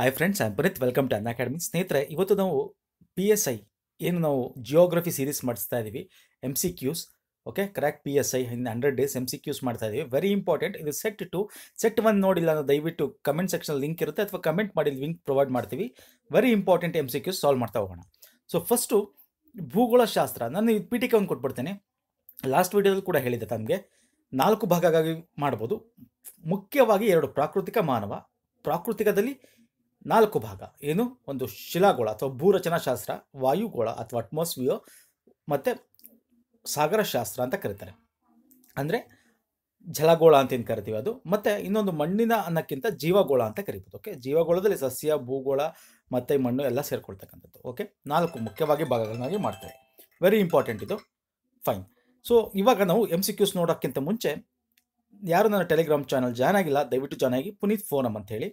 hi friends I ಬರಿತ್ welcome to Unacademy ಸ್ನೇಹಿತರೆ ಇವತ್ತು ನಾವು ಪಿ ಎಸ್ ಐ ಏನು ನಾವು ಜಿಯೋಗ್ರಫಿ ಸೀರೀಸ್ ಮಾಡಿಸ್ತಾ ಇದ್ದೀವಿ M C Qs okay crack P S I in hundred days M C Qs ಮಾಡ್ತಾ ಇದ್ದೀವಿ ವೆರಿ ಇಂಪಾರ್ಟೆಂಟ್ ಇದು ಸೆಟ್ ಟು ಸೆಟ್ ಒನ್ ನೋಡಿಲ್ಲ ಅನ್ನೋ ದಯವಿಟ್ಟು ಕಮೆಂಟ್ ಸೆಕ್ಷನ್ ಲಿಂಕ್ ಇರುತ್ತೆ ಅಥವಾ ಕಮೆಂಟ್ ಮಾಡಿ ಲಿಂಕ್ ಪ್ರೊವೈಡ್ ಮಾಡ್ತೀವಿ very important M C Qs solve ಮಾಡ್ತಾ ಹೋಗೋಣ ಸೊ ಫಸ್ಟು ಭೂಗೋಳಶಾಸ್ತ್ರ ನಾನು ಪೀಠಿಕೆ ಒಂದು ಕೊಟ್ಬಿಡ್ತೇನೆ ಲಾಸ್ಟ್ ವೀಡಿಯೋದಲ್ಲಿ ಕೂಡ ಹೇಳಿದೆ ತಮಗೆ ನಾಲ್ಕು ಭಾಗವಾಗಿ ಮಾಡ್ಬೋದು ಮುಖ್ಯವಾಗಿ ಎರಡು ಪ್ರಾಕೃತಿಕ ಮಾನವ ಪ್ರಾಕೃತಿಕದಲ್ಲಿ ನಾಲ್ಕು ಭಾಗ ಏನು ಒಂದು ಶಿಲಾಗೋಳ ಅಥವಾ ಭೂರಚನಾಶಾಸ್ತ್ರ ವಾಯುಗೋಳ ಅಥವಾ ಅಟ್ಮಾಸ್ಫಿಯೋ ಮತ್ತು ಸಾಗರಶಾಸ್ತ್ರ ಅಂತ ಕರೀತಾರೆ ಅಂದರೆ ಜಲಗೋಳ ಅಂತ ಏನು ಕರಿತೀವಿ ಅದು ಮತ್ತು ಇನ್ನೊಂದು ಮಣ್ಣಿನ ಅನ್ನಕ್ಕಿಂತ ಜೀವಗೋಳ ಅಂತ ಕರಿಬೋದು ಓಕೆ ಜೀವಗೋಳದಲ್ಲಿ ಸಸ್ಯ ಭೂಗೋಳ ಮತ್ತು ಮಣ್ಣು ಎಲ್ಲ ಸೇರಿಕೊಳ್ತಕ್ಕಂಥದ್ದು ಓಕೆ ನಾಲ್ಕು ಮುಖ್ಯವಾಗಿ ಭಾಗಗಳನ್ನಾಗಿ ಮಾಡ್ತಾರೆ ವೆರಿ ಇಂಪಾರ್ಟೆಂಟ್ ಇದು ಫೈನ್ ಸೊ ಇವಾಗ ನಾವು ಎಮ್ ಸಿ ಕ್ಯೂಸ್ ನೋಡೋಕ್ಕಿಂತ ಮುಂಚೆ ಯಾರು ನನ್ನ ಟೆಲಿಗ್ರಾಮ್ ಚಾನಲ್ ಜಾಯ್ನ್ ಆಗಿಲ್ಲ ದಯವಿಟ್ಟು ಜಾಯ್ನ್ ಆಗಿ ಪುನೀತ್ ಫೋನಮ್ ಅಂತ ಹೇಳಿ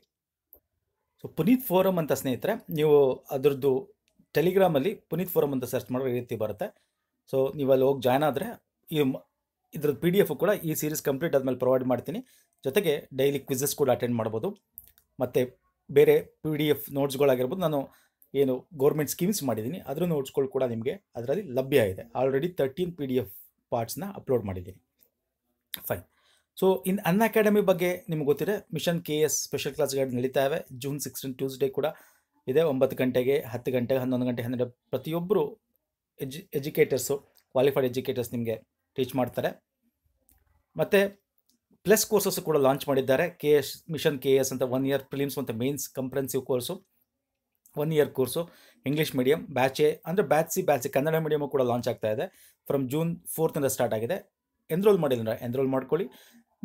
ಸೊ ಪುನೀತ್ ಫೋರಮ್ ಅಂತ ಸ್ನೇಹಿತರೆ ನೀವು ಅದರದ್ದು ಟೆಲಿಗ್ರಾಮಲ್ಲಿ ಪುನೀತ್ ಫೋರಮ್ ಅಂತ ಸರ್ಚ್ ಮಾಡೋ ಈ ರೀತಿ ಬರುತ್ತೆ ಸೊ ನೀವು ಅಲ್ಲಿ ಹೋಗಿ ಜಾಯ್ನ್ ಆದರೆ ಈ ಇದ್ರದ್ದು ಪಿ ಡಿ ಎಫ್ ಕೂಡ ಈ ಸೀರೀಸ್ ಕಂಪ್ಲೀಟ್ ಆದಮೇಲೆ ಪ್ರೊವೈಡ್ ಮಾಡ್ತೀನಿ ಜೊತೆಗೆ ಡೈಲಿ ಕ್ವಿಝಸ್ ಕೂಡ ಅಟೆಂಡ್ ಮಾಡ್ಬೋದು ಮತ್ತು ಬೇರೆ ಪಿ ಡಿ ಎಫ್ ನೋಟ್ಸ್ಗಳಾಗಿರ್ಬೋದು ನಾನು ಏನು ಗೌರ್ಮೆಂಟ್ ಸ್ಕೀಮ್ಸ್ ಮಾಡಿದ್ದೀನಿ ಅದರ ನೋಟ್ಸ್ಗಳು ಕೂಡ ನಿಮಗೆ ಅದರಲ್ಲಿ ಲಭ್ಯ ಇದೆ already thirteen P D F ಪಾರ್ಟ್ಸ್ನ ಅಪ್ಲೋಡ್ ಮಾಡಿದ್ದೀನಿ fine so in Unacademy ಬಗ್ಗೆ ನಿಮ್ಗೆ ಗೊತ್ತಿದೆ ಮಿಷನ್ ಕೆ ಎಸ್ ಸ್ಪೆಷಲ್ ಕ್ಲಾಸ್ಗಳು ನಡೀತಾ ಇವೆ ಜೂನ್ ಸಿಕ್ಸ್ಟೀನ್ ಟ್ಯೂಸ್ಡೇ ಕೂಡ ಇದೆ ಒಂಬತ್ತು ಗಂಟೆಗೆ ಹತ್ತು ಗಂಟೆಗೆ ಹನ್ನೊಂದು ಗಂಟೆ ಹನ್ನೆರಡು ಪ್ರತಿಯೊಬ್ಬರು ಎಜು ಎಜುಕೇಟರ್ಸು ಕ್ವಾಲಿಫೈಡ್ ಎಜುಕೇಟರ್ಸ್ ನಿಮಗೆ ಟೀಚ್ ಮಾಡ್ತಾರೆ ಮತ್ತು ಪ್ಲಸ್ ಕೋರ್ಸಸ್ ಕೂಡ ಲಾಂಚ್ ಮಾಡಿದ್ದಾರೆ K S mission K S ಅಂತ ಒನ್ ಇಯರ್ ಪ್ರಿಲಿಮ್ಸ್ ಅಂತ mains comprehensive course one year course English medium batch A ಅಂದರೆ batch C batch Kannada medium ಕೂಡ ಲಾಂಚ್ ಆಗ್ತಾ ಇದೆ ಫ್ರಮ್ ಜೂನ್ ಫೋರ್ತಿಂದ ಸ್ಟಾರ್ಟ್ ಆಗಿದೆ ಎನ್ರೋಲ್ ಮಾಡಿಲ್ಲ ಎನ್ರೋಲ್ ಮಾಡ್ಕೊಳ್ಳಿ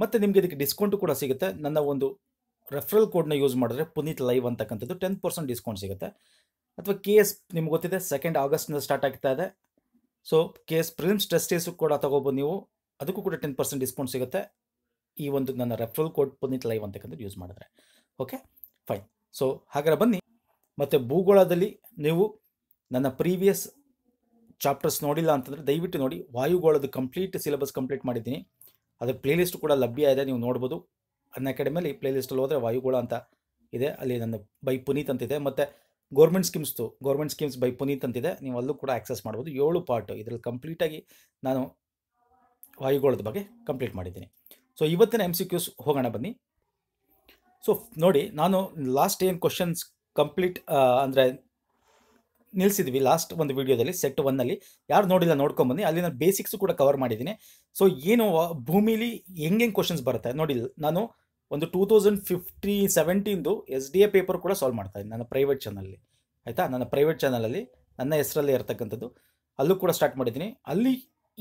ಮತ್ತು ನಿಮಗೆ ಇದಕ್ಕೆ ಡಿಸ್ಕೌಂಟು ಕೂಡ ಸಿಗುತ್ತೆ ನನ್ನ ಒಂದು ರೆಫ್ರಲ್ ಕೋಡ್ನ ಯೂಸ್ ಮಾಡಿದ್ರೆ ಪುನೀತ್ ಲೈವ್ ಅಂತಕ್ಕಂಥದ್ದು ಟೆನ್ ಪರ್ಸೆಂಟ್ ಡಿಸ್ಕೌಂಟ್ ಸಿಗುತ್ತೆ ಅಥವಾ ಕೆ ಎಸ್ ನಿಮ್ಗೆ ಗೊತ್ತಿದೆ ಸೆಕೆಂಡ್ ಆಗಸ್ಟ್ನಿಂದ ಸ್ಟಾರ್ಟ್ ಆಗ್ತಾ ಇದೆ ಸೊ ಕೆ ಎಸ್ ಪ್ರಿಲಿಮ್ಸ್ ಟೆಸ್ಟೇಸು ಕೂಡ ತೊಗೋಬೋದು ನೀವು ಅದಕ್ಕೂ ಕೂಡ ಟೆನ್ ಪರ್ಸೆಂಟ್ ಡಿಸ್ಕೌಂಟ್ ಸಿಗುತ್ತೆ ಈ ಒಂದು ನನ್ನ ರೆಫ್ರಲ್ ಕೋಡ್ ಪುನೀತ್ ಲೈವ್ ಅಂತಕ್ಕಂಥದ್ದು ಯೂಸ್ ಮಾಡಿದ್ರೆ ಓಕೆ ಫೈನ್ ಸೊ ಹಾಗಾದ್ರೆ ಬನ್ನಿ ಮತ್ತು ಭೂಗೋಳದಲ್ಲಿ ನೀವು ನನ್ನ ಪ್ರೀವಿಯಸ್ ಚಾಪ್ಟರ್ಸ್ ನೋಡಿಲ್ಲ ಅಂತಂದರೆ ದಯವಿಟ್ಟು ನೋಡಿ ವಾಯುಗೋಳದ ಕಂಪ್ಲೀಟ್ ಸಿಲೆಬಸ್ ಕಂಪ್ಲೀಟ್ ಮಾಡಿದ್ದೀನಿ ಅದಕ್ಕೆ ಪ್ಲೇಲಿಸ್ಟ್ ಕೂಡ ಲಭ್ಯ ಇದೆ ನೀವು ನೋಡ್ಬೋದು ಅನ್ ಅಕಾಡೆಮಿಯಲ್ಲಿ ಪ್ಲೇಲಿಸ್ಟಲ್ಲಿ ಹೋದರೆ ವಾಯುಗೋಳ ಅಂತ ಇದೆ ಅಲ್ಲಿ ನನ್ನ ಬೈ ಪುನೀತ್ ಅಂತಿದೆ ಮತ್ತು ಗೌರ್ಮೆಂಟ್ ಸ್ಕೀಮ್ಸ್ದು ಗೌರ್ಮೆಂಟ್ ಸ್ಕೀಮ್ಸ್ ಬೈ ಪುನೀತ್ ಅಂತಿದೆ ನೀವು ಅಲ್ಲೂ ಕೂಡ ಆ್ಯಕ್ಸೆಸ್ ಮಾಡ್ಬೋದು ಏಳು ಪಾರ್ಟ್ ಇದರಲ್ಲಿ ಕಂಪ್ಲೀಟಾಗಿ ನಾನು ವಾಯುಗೋಳದ ಬಗ್ಗೆ ಕಂಪ್ಲೀಟ್ ಮಾಡಿದ್ದೀನಿ ಸೊ ಇವತ್ತಿನ ಎಮ್ ಸಿ ಕ್ಯೂಸ್ ಹೋಗೋಣ ಬನ್ನಿ ಸೊ ನೋಡಿ ನಾನು ಲಾಸ್ಟ್ ಏನು ಕ್ವಶನ್ಸ್ ಕಂಪ್ಲೀಟ್ ಅಂದರೆ ನಿಲ್ಲಿಸಿದ್ವಿ ಲಾಸ್ಟ್ ಒಂದು ವಿಡಿಯೋದಲ್ಲಿ ಸೆಟ್ ಒನ್ನಲ್ಲಿ ಯಾರು ನೋಡಿಲ್ಲ ನೋಡ್ಕೊಂಬನ್ನಿ ಅಲ್ಲಿ ನಾನು ಬೇಸಿಕ್ಸು ಕೂಡ ಕವರ್ ಮಾಡಿದ್ದೀನಿ ಸೊ ಏನು ಭೂಮಿಲಿ ಹೆಂಗೆ ಕ್ವಶನ್ಸ್ ಬರುತ್ತೆ ನೋಡಿ ನಾನು ಒಂದು ಟೂ ತೌಸಂಡ್ ಫಿಫ್ಟಿ ಸೆವೆಂಟೀನ್ದು ಎಸ್ ಡಿ ಎ ಪೇಪರ್ ಕೂಡ ಸಾಲ್ವ್ ಮಾಡ್ತಾ ಇದ್ದೀನಿ ನನ್ನ ಪ್ರೈವೇಟ್ ಚಾನಲಲ್ಲಿ ಆಯಿತಾ ನನ್ನ ಪ್ರೈವೇಟ್ ಚಾನಲಲ್ಲಿ ನನ್ನ ಹೆಸರಲ್ಲೇ ಇರತಕ್ಕಂಥದ್ದು ಅಲ್ಲೂ ಕೂಡ ಸ್ಟಾರ್ಟ್ ಮಾಡಿದ್ದೀನಿ ಅಲ್ಲಿ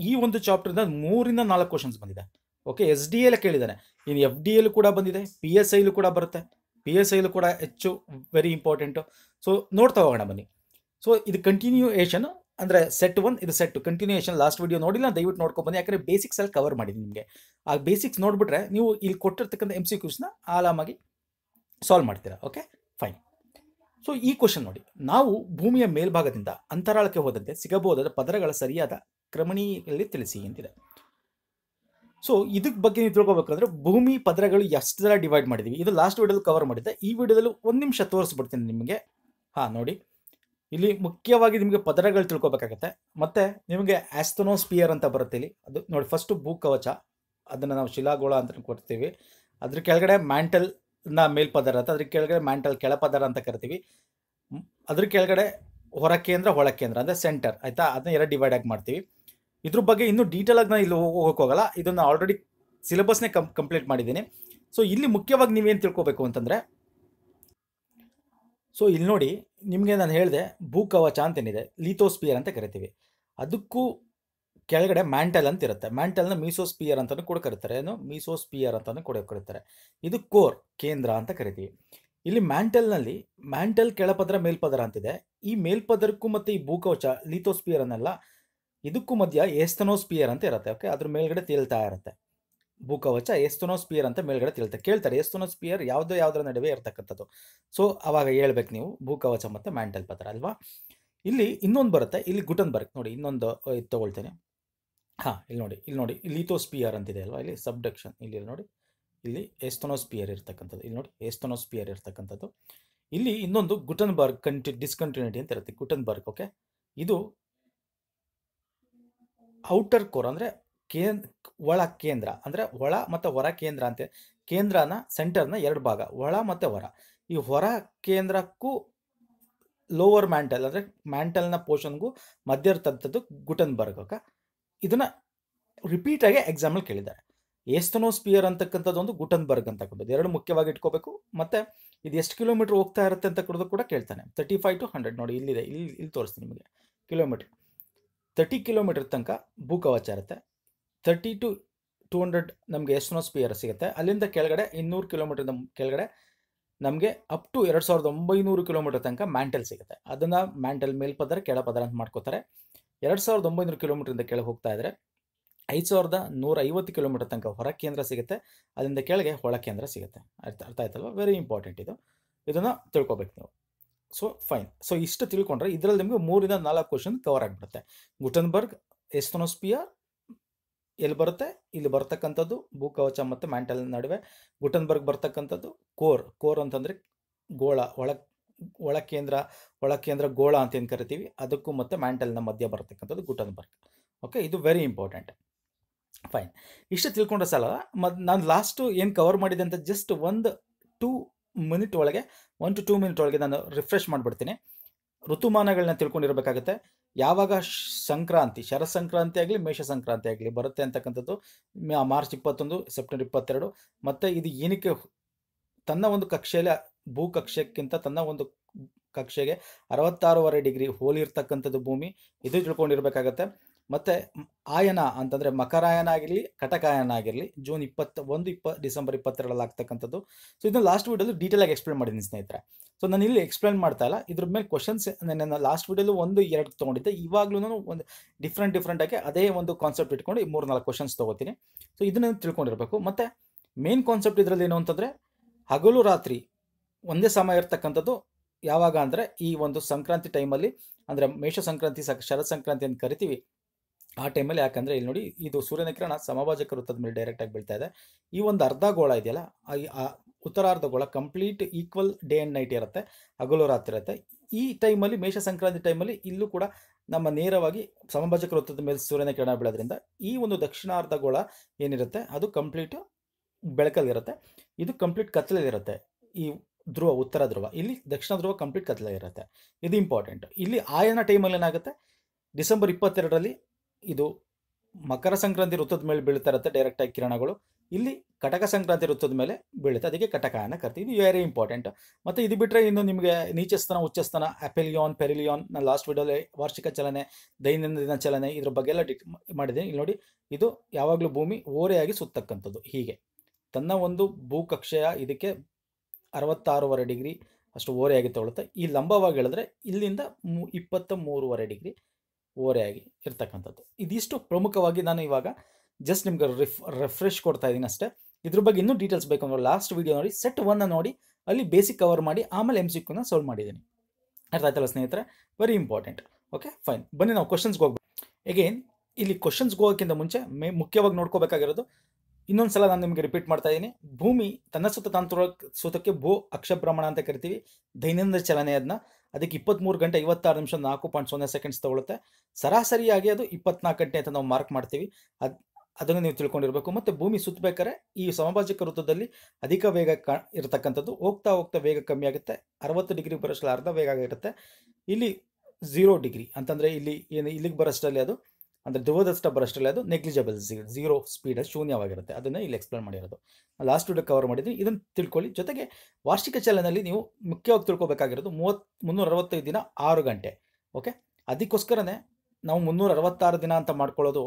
ಈ ಒಂದು ಚಾಪ್ಟರಿಂದ ಮೂರಿಂದ ನಾಲ್ಕು ಕ್ವಶನ್ಸ್ ಬಂದಿದೆ ಓಕೆ ಎಸ್ ಡಿ ಎಲ್ಲ ಕೇಳಿದ್ದಾನೆ ಇನ್ನು ಎಫ್ ಡಿ ಎಲ್ ಕೂಡ ಬಂದಿದೆ ಪಿ ಎಸ್ ಐಲು ಕೂಡ ಬರುತ್ತೆ ಪಿ ಎಸ್ ಐಲು ಕೂಡ ಹೆಚ್ಚು ವೆರಿ ಇಂಪಾರ್ಟೆಂಟು ಸೊ ನೋಡ್ತಾ ಹೋಗೋಣ ಬನ್ನಿ ಸೊ ಇದು ಕಂಟಿನ್ಯೂಯೇಷನ್ ಅಂದರೆ ಸೆಟ್ ಒನ್ ಇದು ಸೆಟ್ ಕಂಟಿನ್ಯೂಯೇಷನ್ ಲಾಸ್ಟ್ ವೀಡಿಯೋ ನೋಡಿಲ್ಲ ದಯವಿಟ್ಟು ನೋಡ್ಕೊಂಡು ಬನ್ನಿ ಯಾಕಂದರೆ ಬೇಸಿಕ್ಸಲ್ಲಿ ಕವರ್ ಮಾಡಿ ನಿಮಗೆ ಆ ಬೇಸಿಕ್ಸ್ ನೋಡಿಬಿಟ್ರೆ ನೀವು ಇಲ್ಲಿ ಕೊಟ್ಟಿರ್ತಕ್ಕಂಥ ಎಮ್ ಸಿ ಕ್ಯೂಸ್ನ ಆರಾಮಾಗಿ ಸಾಲ್ವ್ ಮಾಡ್ತೀರಾ ಓಕೆ ಫೈನ್ ಸೊ ಈ ಕ್ವಶನ್ ನೋಡಿ ನಾವು ಭೂಮಿಯ ಮೇಲ್ಭಾಗದಿಂದ ಅಂತರಾಳಕ್ಕೆ ಹೋದಂತೆ ಸಿಗಬಹುದಾದ ಪದರಗಳ ಸರಿಯಾದ ಕ್ರಮಣಿಯಲ್ಲಿ ತಿಳಿಸಿ ಅಂತಿದೆ ಸೊ ಇದಕ್ಕೆ ಬಗ್ಗೆ ನೀವು ತಿಳ್ಕೊಬೇಕಂದ್ರೆ ಭೂಮಿ ಪದರಗಳು ಎಷ್ಟು ಥರ ಡಿವೈಡ್ ಮಾಡಿದ್ದೀವಿ ಇದು ಲಾಸ್ಟ್ ವಿಡಿಯೋದಲ್ಲಿ ಕವರ್ ಮಾಡಿದ್ದೆ ಈ ವಿಡಿಯೋದಲ್ಲಿ ಒಂದು ನಿಮಿಷ ತೋರಿಸ್ಬಿಡ್ತೀನಿ ನಿಮಗೆ ಹಾಂ ನೋಡಿ ಇಲ್ಲಿ ಮುಖ್ಯವಾಗಿ ನಿಮಗೆ ಪದರಗಳು ತಿಳ್ಕೊಬೇಕಾಗತ್ತೆ ಮತ್ತೆ ನಿಮಗೆ ಆಸ್ತನೋಸ್ಪಿಯರ್ ಅಂತ ಬರುತ್ತೆ ಇಲ್ಲಿ ಅದು ನೋಡಿ ಫಸ್ಟು ಕವಚ ಅದನ್ನು ನಾವು ಶಿಲಾಗೋಳ ಅಂತ ಕೊಡ್ತೀವಿ ಅದ್ರ ಕೆಳಗಡೆ ಮ್ಯಾಂಟಲ್ನ ಮೇಲ್ಪದರ ಅಂತ ಅದ್ರ ಕೆಳಗಡೆ ಮ್ಯಾಂಟಲ್ ಕೆಳಪದರ ಅಂತ ಕರಿತೀವಿ ಅದ್ರ ಕೆಳಗಡೆ ಹೊರಕೇಂದ್ರ ಹೊಳಕೇಂದ್ರ ಅಂದರೆ ಸೆಂಟರ್ ಆಯಿತಾ ಅದನ್ನ ಎರಡು ಡಿವೈಡ್ ಆಗಿ ಮಾಡ್ತೀವಿ ಇದ್ರ ಬಗ್ಗೆ ಇನ್ನೂ ಡೀಟೇಲಾಗಿ ನಾನು ಇಲ್ಲಿ ಹೋಗೋಕ್ಕೋಗಲ್ಲ ಇದನ್ನು ಆಲ್ರೆಡಿ ಸಿಲೆಬಸ್ನೇ ಕಂ ಕಂಪ್ಲೀಟ್ ಮಾಡಿದ್ದೀನಿ ಸೊ ಇಲ್ಲಿ ಮುಖ್ಯವಾಗಿ ನೀವೇನು ತಿಳ್ಕೊಬೇಕು ಅಂತಂದರೆ ಸೊ ಇಲ್ಲಿ ನೋಡಿ ನಿಮಗೆ ನಾನು ಹೇಳಿದೆ ಭೂಕವಚ ಏನಿದೆ ಲೀಥೋಸ್ಪಿಯರ್ ಅಂತ ಕರಿತೀವಿ ಅದಕ್ಕೂ ಕೆಳಗಡೆ ಮ್ಯಾಂಟಲ್ ಅಂತ ಇರುತ್ತೆ ಮ್ಯಾಂಟಲ್ನ ಮೀಸೋಸ್ಪಿಯರ್ ಅಂತಲೂ ಕೂಡ ಕರೀತಾರೆ ಏನು ಮೀಸೋಸ್ಪಿಯರ್ ಅಂತಲೂ ಕೂಡ ಕರೀತಾರೆ ಇದು ಕೋರ್ ಕೇಂದ್ರ ಅಂತ ಕರಿತೀವಿ ಇಲ್ಲಿ ಮ್ಯಾಂಟಲ್ನಲ್ಲಿ ಮ್ಯಾಂಟಲ್ ಕೆಳಪದರ ಮೇಲ್ಪದರ ಅಂತಿದೆ ಈ ಮೇಲ್ಪದರಕ್ಕೂ ಮತ್ತು ಈ ಭೂಕವಚ ಲೀಥೋಸ್ಪಿಯರ್ ಅನ್ನೆಲ್ಲ ಇದಕ್ಕೂ ಮಧ್ಯ ಏಸ್ತನೋಸ್ಪಿಯರ್ ಅಂತ ಇರುತ್ತೆ ಓಕೆ ಅದ್ರ ಮೇಲ್ಗಡೆ ತೇಲ್ತಾ ಇರುತ್ತೆ ಭೂಕವಚ ಎಸ್ತೊನೋಸ್ಪಿಯರ್ ಅಂತ ಮೇಲ್ಗಡೆ ತಿಳ್ತಾರೆ ಕೇಳ್ತಾರೆ ಎಸ್ತೊನೋಸ್ಪಿಯರ್ ಯಾವುದೋ ಯಾವುದರ ನಡುವೆ ಇರತಕ್ಕಂಥದ್ದು ಸೊ ಅವಾಗ ಹೇಳ್ಬೇಕು ನೀವು ಭೂಕವಚ ಮತ್ತು ಮ್ಯಾಂಟಲ್ ಪತ್ರ ಅಲ್ವಾ ಇಲ್ಲಿ ಇನ್ನೊಂದು ಬರುತ್ತೆ ಇಲ್ಲಿ ಗುಟನ್ಬರ್ಗ್ ನೋಡಿ ಇನ್ನೊಂದು ಇದು ತೊಗೊಳ್ತೇನೆ ಹಾಂ ಇಲ್ಲಿ ನೋಡಿ ಇಲ್ಲಿ ನೋಡಿ ಲೀಥೋಸ್ಪಿಯರ್ ಅಂತಿದೆ ಅಲ್ವಾ ಇಲ್ಲಿ ಸಬ್ಡಕ್ಷನ್ ಇಲ್ಲಿ ನೋಡಿ ಇಲ್ಲಿ ಎಸ್ತೊನೋಸ್ಪಿಯರ್ ಇರ್ತಕ್ಕಂಥದ್ದು ಇಲ್ಲಿ ನೋಡಿ ಎಸ್ತೊನೋಸ್ಪಿಯರ್ ಇರ್ತಕ್ಕಂಥದ್ದು ಇಲ್ಲಿ ಇನ್ನೊಂದು ಗುಟನ್ಬರ್ಗ್ ಕಂಟಿ ಡಿಸ್ಕಂಟಿನ್ಯೂಟಿ ಅಂತ ಇರುತ್ತೆ ಗುಟನ್ಬರ್ಗ್ ಓಕೆ ಇದು ಔಟರ್ ಕೋರ್ ಅಂದರೆ ಕೇನ್ ಒಳ ಕೇಂದ್ರ ಅಂದರೆ ಒಳ ಮತ್ತು ಹೊರ ಕೇಂದ್ರ ಅಂತ ಕೇಂದ್ರನ ಸೆಂಟರ್ನ ಎರಡು ಭಾಗ ಒಳ ಮತ್ತು ಹೊರ ಈ ಹೊರ ಕೇಂದ್ರಕ್ಕೂ ಲೋವರ್ ಮ್ಯಾಂಟಲ್ ಅಂದರೆ ಮ್ಯಾಂಟಲ್ನ ಪೋರ್ಷನ್ಗೂ ಮಧ್ಯ ಇರ್ತದ್ದು ಗುಟನ್ಬರ್ಗ್ ಓಕೆ ಇದನ್ನು ರಿಪೀಟಾಗಿ ಎಕ್ಸಾಮಲ್ಲಿ ಕೇಳಿದ್ದಾರೆ ಏಸ್ತನೋಸ್ಪಿಯರ್ ಅಂತಕ್ಕಂಥದ್ದು ಒಂದು ಗುಟನ್ಬರ್ಗ್ ಅಂತಕ್ಕಂಥದ್ದು ಎರಡು ಮುಖ್ಯವಾಗಿ ಇಟ್ಕೋಬೇಕು ಮತ್ತು ಇದು ಎಷ್ಟು ಕಿಲೋಮೀಟ್ರ್ ಹೋಗ್ತಾ ಇರುತ್ತೆ ಅಂತ ಕೂಡ ಕೂಡ ಕೇಳ್ತಾನೆ ತರ್ಟಿ ಫೈವ್ ಟು ಹಂಡ್ರೆಡ್ ನೋಡಿ ಇಲ್ಲಿದೆ ಇಲ್ಲಿ ಇಲ್ಲಿ ತೋರಿಸ್ತೀನಿ ನಿಮಗೆ ಕಿಲೋಮೀಟ್ರ್ ತರ್ಟಿ ಕಿಲೋಮೀಟ್ರ್ ತನಕ ಭೂಕವಚ ಇರುತ್ತೆ ತರ್ಟಿ ಟು ಟೂ ಹಂಡ್ರೆಡ್ ನಮಗೆ ಎಸ್ನೋಸ್ಪಿಯರ್ ಸಿಗುತ್ತೆ ಅಲ್ಲಿಂದ ಕೆಳಗಡೆ ಇನ್ನೂರು ಕಿಲೋಮೀಟರ್ ಕೆಳಗಡೆ ನಮಗೆ ಅಪ್ ಟು ಎರಡು ಸಾವಿರದ ಒಂಬೈನೂರು ಕಿಲೋಮೀಟರ್ ತನಕ ಮ್ಯಾಂಟಲ್ ಸಿಗುತ್ತೆ ಅದನ್ನು ಮ್ಯಾಂಟಲ್ ಮೇಲ್ಪದರ ಕೆಳಪದರ ಅಂತ ಮಾಡ್ಕೋತಾರೆ ಎರಡು ಸಾವಿರದ ಒಂಬೈನೂರು ಕಿಲೋಮೀಟ್ರಿಂದ ಕೆಳಗೆ ಹೋಗ್ತಾ ಇದ್ದರೆ ಐದು ಸಾವಿರದ ನೂರ ಐವತ್ತು ಕಿಲೋಮೀಟರ್ ತನಕ ಹೊರ ಕೇಂದ್ರ ಸಿಗುತ್ತೆ ಅದರಿಂದ ಕೆಳಗೆ ಹೊಳ ಕೇಂದ್ರ ಸಿಗುತ್ತೆ ಅರ್ಥ ಅರ್ಥ ಆಯ್ತಲ್ವ ವೆರಿ ಇಂಪಾರ್ಟೆಂಟ್ ಇದು ಇದನ್ನು ತಿಳ್ಕೊಬೇಕು ನೀವು ಸೊ ಫೈನ್ ಸೊ ಇಷ್ಟು ತಿಳ್ಕೊಂಡ್ರೆ ಇದರಲ್ಲಿ ನಿಮಗೆ ಮೂರಿಂದ ನಾಲ್ಕು ಕ್ವಶನ್ ಕವರ್ ಆಗಿಬಿಡುತ್ತೆ ಗುಟನ್ಬರ್ಗ್ ಎಸ್ತನೋಸ್ಪಿಯರ್ ಎಲ್ಲಿ ಬರುತ್ತೆ ಇಲ್ಲಿ ಬರ್ತಕ್ಕಂಥದ್ದು ಭೂಕವಚ ಮತ್ತು ಮ್ಯಾಂಟಲ್ ನಡುವೆ ಗುಟನ್ಬರ್ಗ್ ಬರ್ತಕ್ಕಂಥದ್ದು ಕೋರ್ ಕೋರ್ ಅಂತಂದರೆ ಗೋಳ ಒಳ ಒಳ ಕೇಂದ್ರ ಒಳ ಕೇಂದ್ರ ಗೋಳ ಅಂತ ಏನು ಕರಿತೀವಿ ಅದಕ್ಕೂ ಮತ್ತು ಮ್ಯಾಂಟಲ್ನ ಮಧ್ಯ ಬರ್ತಕ್ಕಂಥದ್ದು ಗುಟನ್ಬರ್ಗ್ ಓಕೆ ಇದು ವೆರಿ ಇಂಪಾರ್ಟೆಂಟ್ ಫೈನ್ ಇಷ್ಟು ತಿಳ್ಕೊಂಡ್ರೆ ಸಲ ಮತ್ತು ನಾನು ಲಾಸ್ಟು ಏನು ಕವರ್ ಮಾಡಿದೆ ಅಂತ ಜಸ್ಟ್ ಒಂದು ಟೂ ಮಿನಿಟ್ ಒಳಗೆ ಒನ್ ಟು ಟೂ ಮಿನಿಟ್ ಒಳಗೆ ನಾನು ರಿಫ್ರೆಶ್ ಮಾಡಿಬಿಡ್ತೀನಿ ಋತುಮಾನಗಳನ್ನ ತಿಳ್ಕೊಂಡಿರಬೇಕಾಗುತ್ತೆ ಯಾವಾಗ ಸಂಕ್ರಾಂತಿ ಶರ ಸಂಕ್ರಾಂತಿ ಆಗಲಿ ಮೇಷ ಸಂಕ್ರಾಂತಿ ಆಗಲಿ ಬರುತ್ತೆ ಅಂತಕ್ಕಂಥದ್ದು ಮಾರ್ಚ್ ಇಪ್ಪತ್ತೊಂದು ಸೆಪ್ಟೆಂಬರ್ ಇಪ್ಪತ್ತೆರಡು ಮತ್ತು ಇದು ಏನಕ್ಕೆ ತನ್ನ ಒಂದು ಕಕ್ಷೆಯಲ್ಲಿ ಭೂ ಕಕ್ಷೆಕ್ಕಿಂತ ತನ್ನ ಒಂದು ಕಕ್ಷೆಗೆ ಅರವತ್ತಾರೂವರೆ ಡಿಗ್ರಿ ಹೋಲಿರ್ತಕ್ಕಂಥದ್ದು ಭೂಮಿ ಇದು ತಿಳ್ಕೊಂಡಿರ್ಬೇಕಾಗತ್ತೆ ಮತ್ತು ಆಯನ ಅಂತಂದರೆ ಮಕರಾಯನ ಆಗಿರಲಿ ಕಟಕಾಯನ ಆಗಿರಲಿ ಜೂನ್ ಇಪ್ಪತ್ತ ಒಂದು ಇಪ್ಪ ಡಿಸೆಂಬರ್ ಇಪ್ಪತ್ತೆರಡರಲ್ಲಿ ಆಗ್ತಕ್ಕಂಥದ್ದು ಸೊ ಇದನ್ನ ಲಾಸ್ಟ್ ವೀಡಿಯೋದು ಡೀಟೇಲ್ ಆಗಿ ಎಕ್ಸ್ಪ್ಲೇನ್ ಮಾಡಿದ್ದೀನಿ ಸ್ನೇಹಿತರೆ ಸೊ ನಾನು ಇಲ್ಲಿ ಎಕ್ಸ್ಪ್ಲೇನ್ ಮಾಡ್ತಾ ಇಲ್ಲ ಇದ್ರ ಮೇಲೆ ಕ್ವಶನ್ಸ್ ನನ್ನ ಲಾಸ್ಟ್ ವೀಡಿಯೋಲು ಒಂದು ಎರಡು ತೊಗೊಂಡಿದ್ದೆ ಇವಾಗಲೂ ಒಂದು ಡಿಫ್ರೆಂಟ್ ಡಿಫ್ರೆಂಟಾಗಿ ಆಗಿ ಅದೇ ಒಂದು ಕಾನ್ಸೆಪ್ಟ್ ಇಟ್ಕೊಂಡು ಈ ಮೂರು ನಾಲ್ಕು ಕ್ವಶನ್ಸ್ ತಗೋತೀನಿ ಸೊ ಇದನ್ನ ತಿಳ್ಕೊಂಡಿರಬೇಕು ಮತ್ತು ಮೇನ್ ಕಾನ್ಸೆಪ್ಟ್ ಇದರಲ್ಲಿ ಏನು ಅಂತಂದರೆ ಹಗಲು ರಾತ್ರಿ ಒಂದೇ ಸಮಯ ಇರ್ತಕ್ಕಂಥದ್ದು ಯಾವಾಗ ಅಂದರೆ ಈ ಒಂದು ಸಂಕ್ರಾಂತಿ ಟೈಮಲ್ಲಿ ಅಂದರೆ ಮೇಷ ಸಂಕ್ರಾಂತಿ ಶರತ್ ಸಂಕ್ರಾಂತಿ ಅಂತ ಕರಿತೀವಿ ಆ ಟೈಮಲ್ಲಿ ಯಾಕಂದರೆ ಇಲ್ಲಿ ನೋಡಿ ಇದು ಸೂರ್ಯನ ಕಿರಣ ಸಮಭಾಜಕ ವೃತ್ತದ ಮೇಲೆ ಡೈರೆಕ್ಟಾಗಿ ಬೀಳ್ತಾ ಇದೆ ಈ ಒಂದು ಅರ್ಧ ಗೋಳ ಇದೆಯಲ್ಲ ಆ ಉತ್ತರಾರ್ಧ ಗೋಳ complete equal day and night ಇರುತ್ತೆ ಹಗಲು ರಾತ್ರಿ ಇರುತ್ತೆ ಈ ಟೈಮಲ್ಲಿ ಮೇಷ ಸಂಕ್ರಾಂತಿ ಟೈಮಲ್ಲಿ ಇಲ್ಲೂ ಕೂಡ ನಮ್ಮ ನೇರವಾಗಿ ಸಮಭಾಜಕ ವೃತ್ತದ ಮೇಲೆ ಸೂರ್ಯನ ಕಿರಣ ಬೀಳೋದ್ರಿಂದ ಈ ಒಂದು ದಕ್ಷಿಣಾರ್ಧ ಗೋಳ ಏನಿರುತ್ತೆ ಅದು ಕಂಪ್ಲೀಟ್ ಬೆಳಕಲ್ಲಿರುತ್ತೆ ಇದು ಕಂಪ್ಲೀಟ್ ಕತ್ತಲಲ್ಲಿರುತ್ತೆ ಈ ಧ್ರುವ ಉತ್ತರ ಧ್ರುವ ಇಲ್ಲಿ ದಕ್ಷಿಣ ಧ್ರುವ ಕಂಪ್ಲೀಟ್ ಕತ್ತಲಾಗಿರುತ್ತೆ ಇರುತ್ತೆ ಇದು ಇಂಪಾರ್ಟೆಂಟ್ ಇಲ್ಲಿ ಆಯನ ಟೈಮಲ್ಲಿ ಏನಾಗುತ್ತೆ ಡಿಸೆಂಬರ್ ಇಪ್ಪತ್ತೆರಡರಲ್ಲಿ ಇದು ಮಕರ ಸಂಕ್ರಾಂತಿ ಋತುದ ಮೇಲೆ ಬೀಳ್ತಾ ಡೈರೆಕ್ಟಾಗಿ ಕಿರಣಗಳು ಇಲ್ಲಿ ಕಟಕ ಸಂಕ್ರಾಂತಿ ಋತುದ ಮೇಲೆ ಬೀಳುತ್ತೆ ಅದಕ್ಕೆ ಅನ್ನ ಕರ್ತೀವಿ ಇದು ವೆರಿ ಇಂಪಾರ್ಟೆಂಟ್ ಮತ್ತು ಇದು ಬಿಟ್ಟರೆ ಇನ್ನು ನಿಮಗೆ ನೀಚಸ್ತನ ಉಚ್ಚಸ್ಥನ ಅಪೆಲಿಯಾನ್ ಪೆರಿಲಿಯೋನ್ ನ ಲಾಸ್ಟ್ ವಿಡಿಯೋ ವಾರ್ಷಿಕ ಚಲನೆ ದೈನಂದಿನ ಚಲನೆ ಇದ್ರ ಬಗ್ಗೆ ಎಲ್ಲ ಡಿ ಮಾಡಿದ್ದೀನಿ ಇಲ್ಲಿ ನೋಡಿ ಇದು ಯಾವಾಗಲೂ ಭೂಮಿ ಓರೆಯಾಗಿ ಸುತ್ತಕ್ಕಂಥದ್ದು ಹೀಗೆ ತನ್ನ ಒಂದು ಭೂಕಕ್ಷೆಯ ಇದಕ್ಕೆ ಅರವತ್ತಾರೂವರೆ ಡಿಗ್ರಿ ಅಷ್ಟು ಓರೆಯಾಗಿ ತಗೊಳುತ್ತೆ ಈ ಲಂಬವಾಗಿ ಹೇಳಿದ್ರೆ ಇಲ್ಲಿಂದ ಮೂ ಇಪ್ಪತ್ತ ಮೂರುವರೆ ಡಿಗ್ರಿ ಓರೆಯಾಗಿ ಇರ್ತಕ್ಕಂಥದ್ದು ಇದಿಷ್ಟು ಪ್ರಮುಖವಾಗಿ ನಾನು ಇವಾಗ ಜಸ್ಟ್ ನಿಮ್ಗೆ ರಿಫ್ ರೆಫ್ರೆಶ್ ಕೊಡ್ತಾ ಇದ್ದೀನಿ ಅಷ್ಟೇ ಇದ್ರ ಬಗ್ಗೆ ಇನ್ನೂ ಡೀಟೇಲ್ಸ್ ಬೇಕು ಅಂದ್ರೆ ಲಾಸ್ಟ್ ವೀಡಿಯೋ ನೋಡಿ ಸೆಟ್ ಒನ್ನ ನೋಡಿ ಅಲ್ಲಿ ಬೇಸಿಕ್ ಕವರ್ ಮಾಡಿ ಆಮೇಲೆ ಎಮ್ ಸಿ ಸಾಲ್ವ್ ಮಾಡಿದ್ದೀನಿ ಅರ್ಥ ಆಯ್ತಲ್ಲ ಸ್ನೇಹಿತರೆ ವೆರಿ ಇಂಪಾರ್ಟೆಂಟ್ ಓಕೆ ಫೈನ್ ಬನ್ನಿ ನಾವು ಕ್ವಶನ್ಸ್ಗೆ ಹೋಗ್ಬೇಕು ಎಗೇನ್ ಇಲ್ಲಿ ಕ್ವಶನ್ಸ್ಗೆ ಹೋಗೋಕ್ಕಿಂತ ಮುಂಚೆ ಮೇ ಮುಖ್ಯವಾಗಿ ನೋಡ್ಕೋಬೇಕಾಗಿರೋದು ಇನ್ನೊಂದು ಸಲ ನಾನು ನಿಮಗೆ ರಿಪೀಟ್ ಮಾಡ್ತಾ ಇದ್ದೀನಿ ಭೂಮಿ ತನ್ನ ಸುತ್ತ ತಂತ್ರ ಸುತ್ತಕ್ಕೆ ಭೂ ಅಕ್ಷಭ್ರಮಣ ಅಂತ ಕರಿತೀವಿ ದೈನಂದಿನ ಚಲನೆ ಅದನ್ನ ಅದಕ್ಕೆ ಇಪ್ಪತ್ತ್ಮೂರು ಗಂಟೆ ಐವತ್ತಾರು ನಿಮಿಷ ನಾಲ್ಕು ಪಾಯಿಂಟ್ ಸೊನ್ನೆ ಸೆಕೆಂಡ್ಸ್ ತೊಗೊಳುತ್ತೆ ಸರಾಸರಿಯಾಗಿ ಅದು ಇಪ್ಪತ್ನಾಲ್ಕು ಗಂಟೆ ಅಂತ ನಾವು ಮಾರ್ಕ್ ಮಾಡ್ತೀವಿ ಅದು ಅದನ್ನು ನೀವು ತಿಳ್ಕೊಂಡಿರಬೇಕು ಮತ್ತು ಭೂಮಿ ಸುತ್ತಬೇಕಾದ್ರೆ ಈ ಸಮಭಾಜಕ ವೃತ್ತದಲ್ಲಿ ಅಧಿಕ ವೇಗ ಕಾ ಇರತಕ್ಕಂಥದ್ದು ಹೋಗ್ತಾ ಹೋಗ್ತಾ ವೇಗ ಕಮ್ಮಿ ಆಗುತ್ತೆ ಅರವತ್ತು ಡಿಗ್ರಿ ಬರೋಷ್ಟು ಅರ್ಧ ವೇಗ ಆಗಿರುತ್ತೆ ಇಲ್ಲಿ ಝೀರೋ ಡಿಗ್ರಿ ಅಂತಂದರೆ ಇಲ್ಲಿ ಏನು ಇಲ್ಲಿಗೆ ಬರೋಷ್ಟರಲ್ಲಿ ಅದು ಅಂದರೆ ಧ್ರುವದ ಸ್ಟಬ್ಬರ್ ಅದು ನೆಗ್ಲಿಜಬಲ್ ಝೀರೋ ಸ್ಪೀಡ್ ಶೂನ್ಯವಾಗಿರುತ್ತೆ ಅದನ್ನ ಇಲ್ಲಿ ಎಕ್ಸ್ಪ್ಲೇನ್ ಮಾಡಿರೋದು ಲಾಸ್ಟ್ ವಿಡಿಯೋ ಕವರ್ ಮಾಡಿದ್ವಿ ಇದನ್ನು ತಿಳ್ಕೊಳ್ಳಿ ಜೊತೆಗೆ ವಾರ್ಷಿಕ ಚಲನಲ್ಲಿ ನೀವು ಮುಖ್ಯವಾಗಿ ತಿಳ್ಕೊಬೇಕಾಗಿರೋದು ಮೂವತ್ತು ಮುನ್ನೂರ ಅರವತ್ತೈದು ದಿನ ಆರು ಗಂಟೆ ಓಕೆ ಅದಕ್ಕೋಸ್ಕರನೇ ನಾವು ಮುನ್ನೂರ ಅರವತ್ತಾರು ದಿನ ಅಂತ ಮಾಡ್ಕೊಳ್ಳೋದು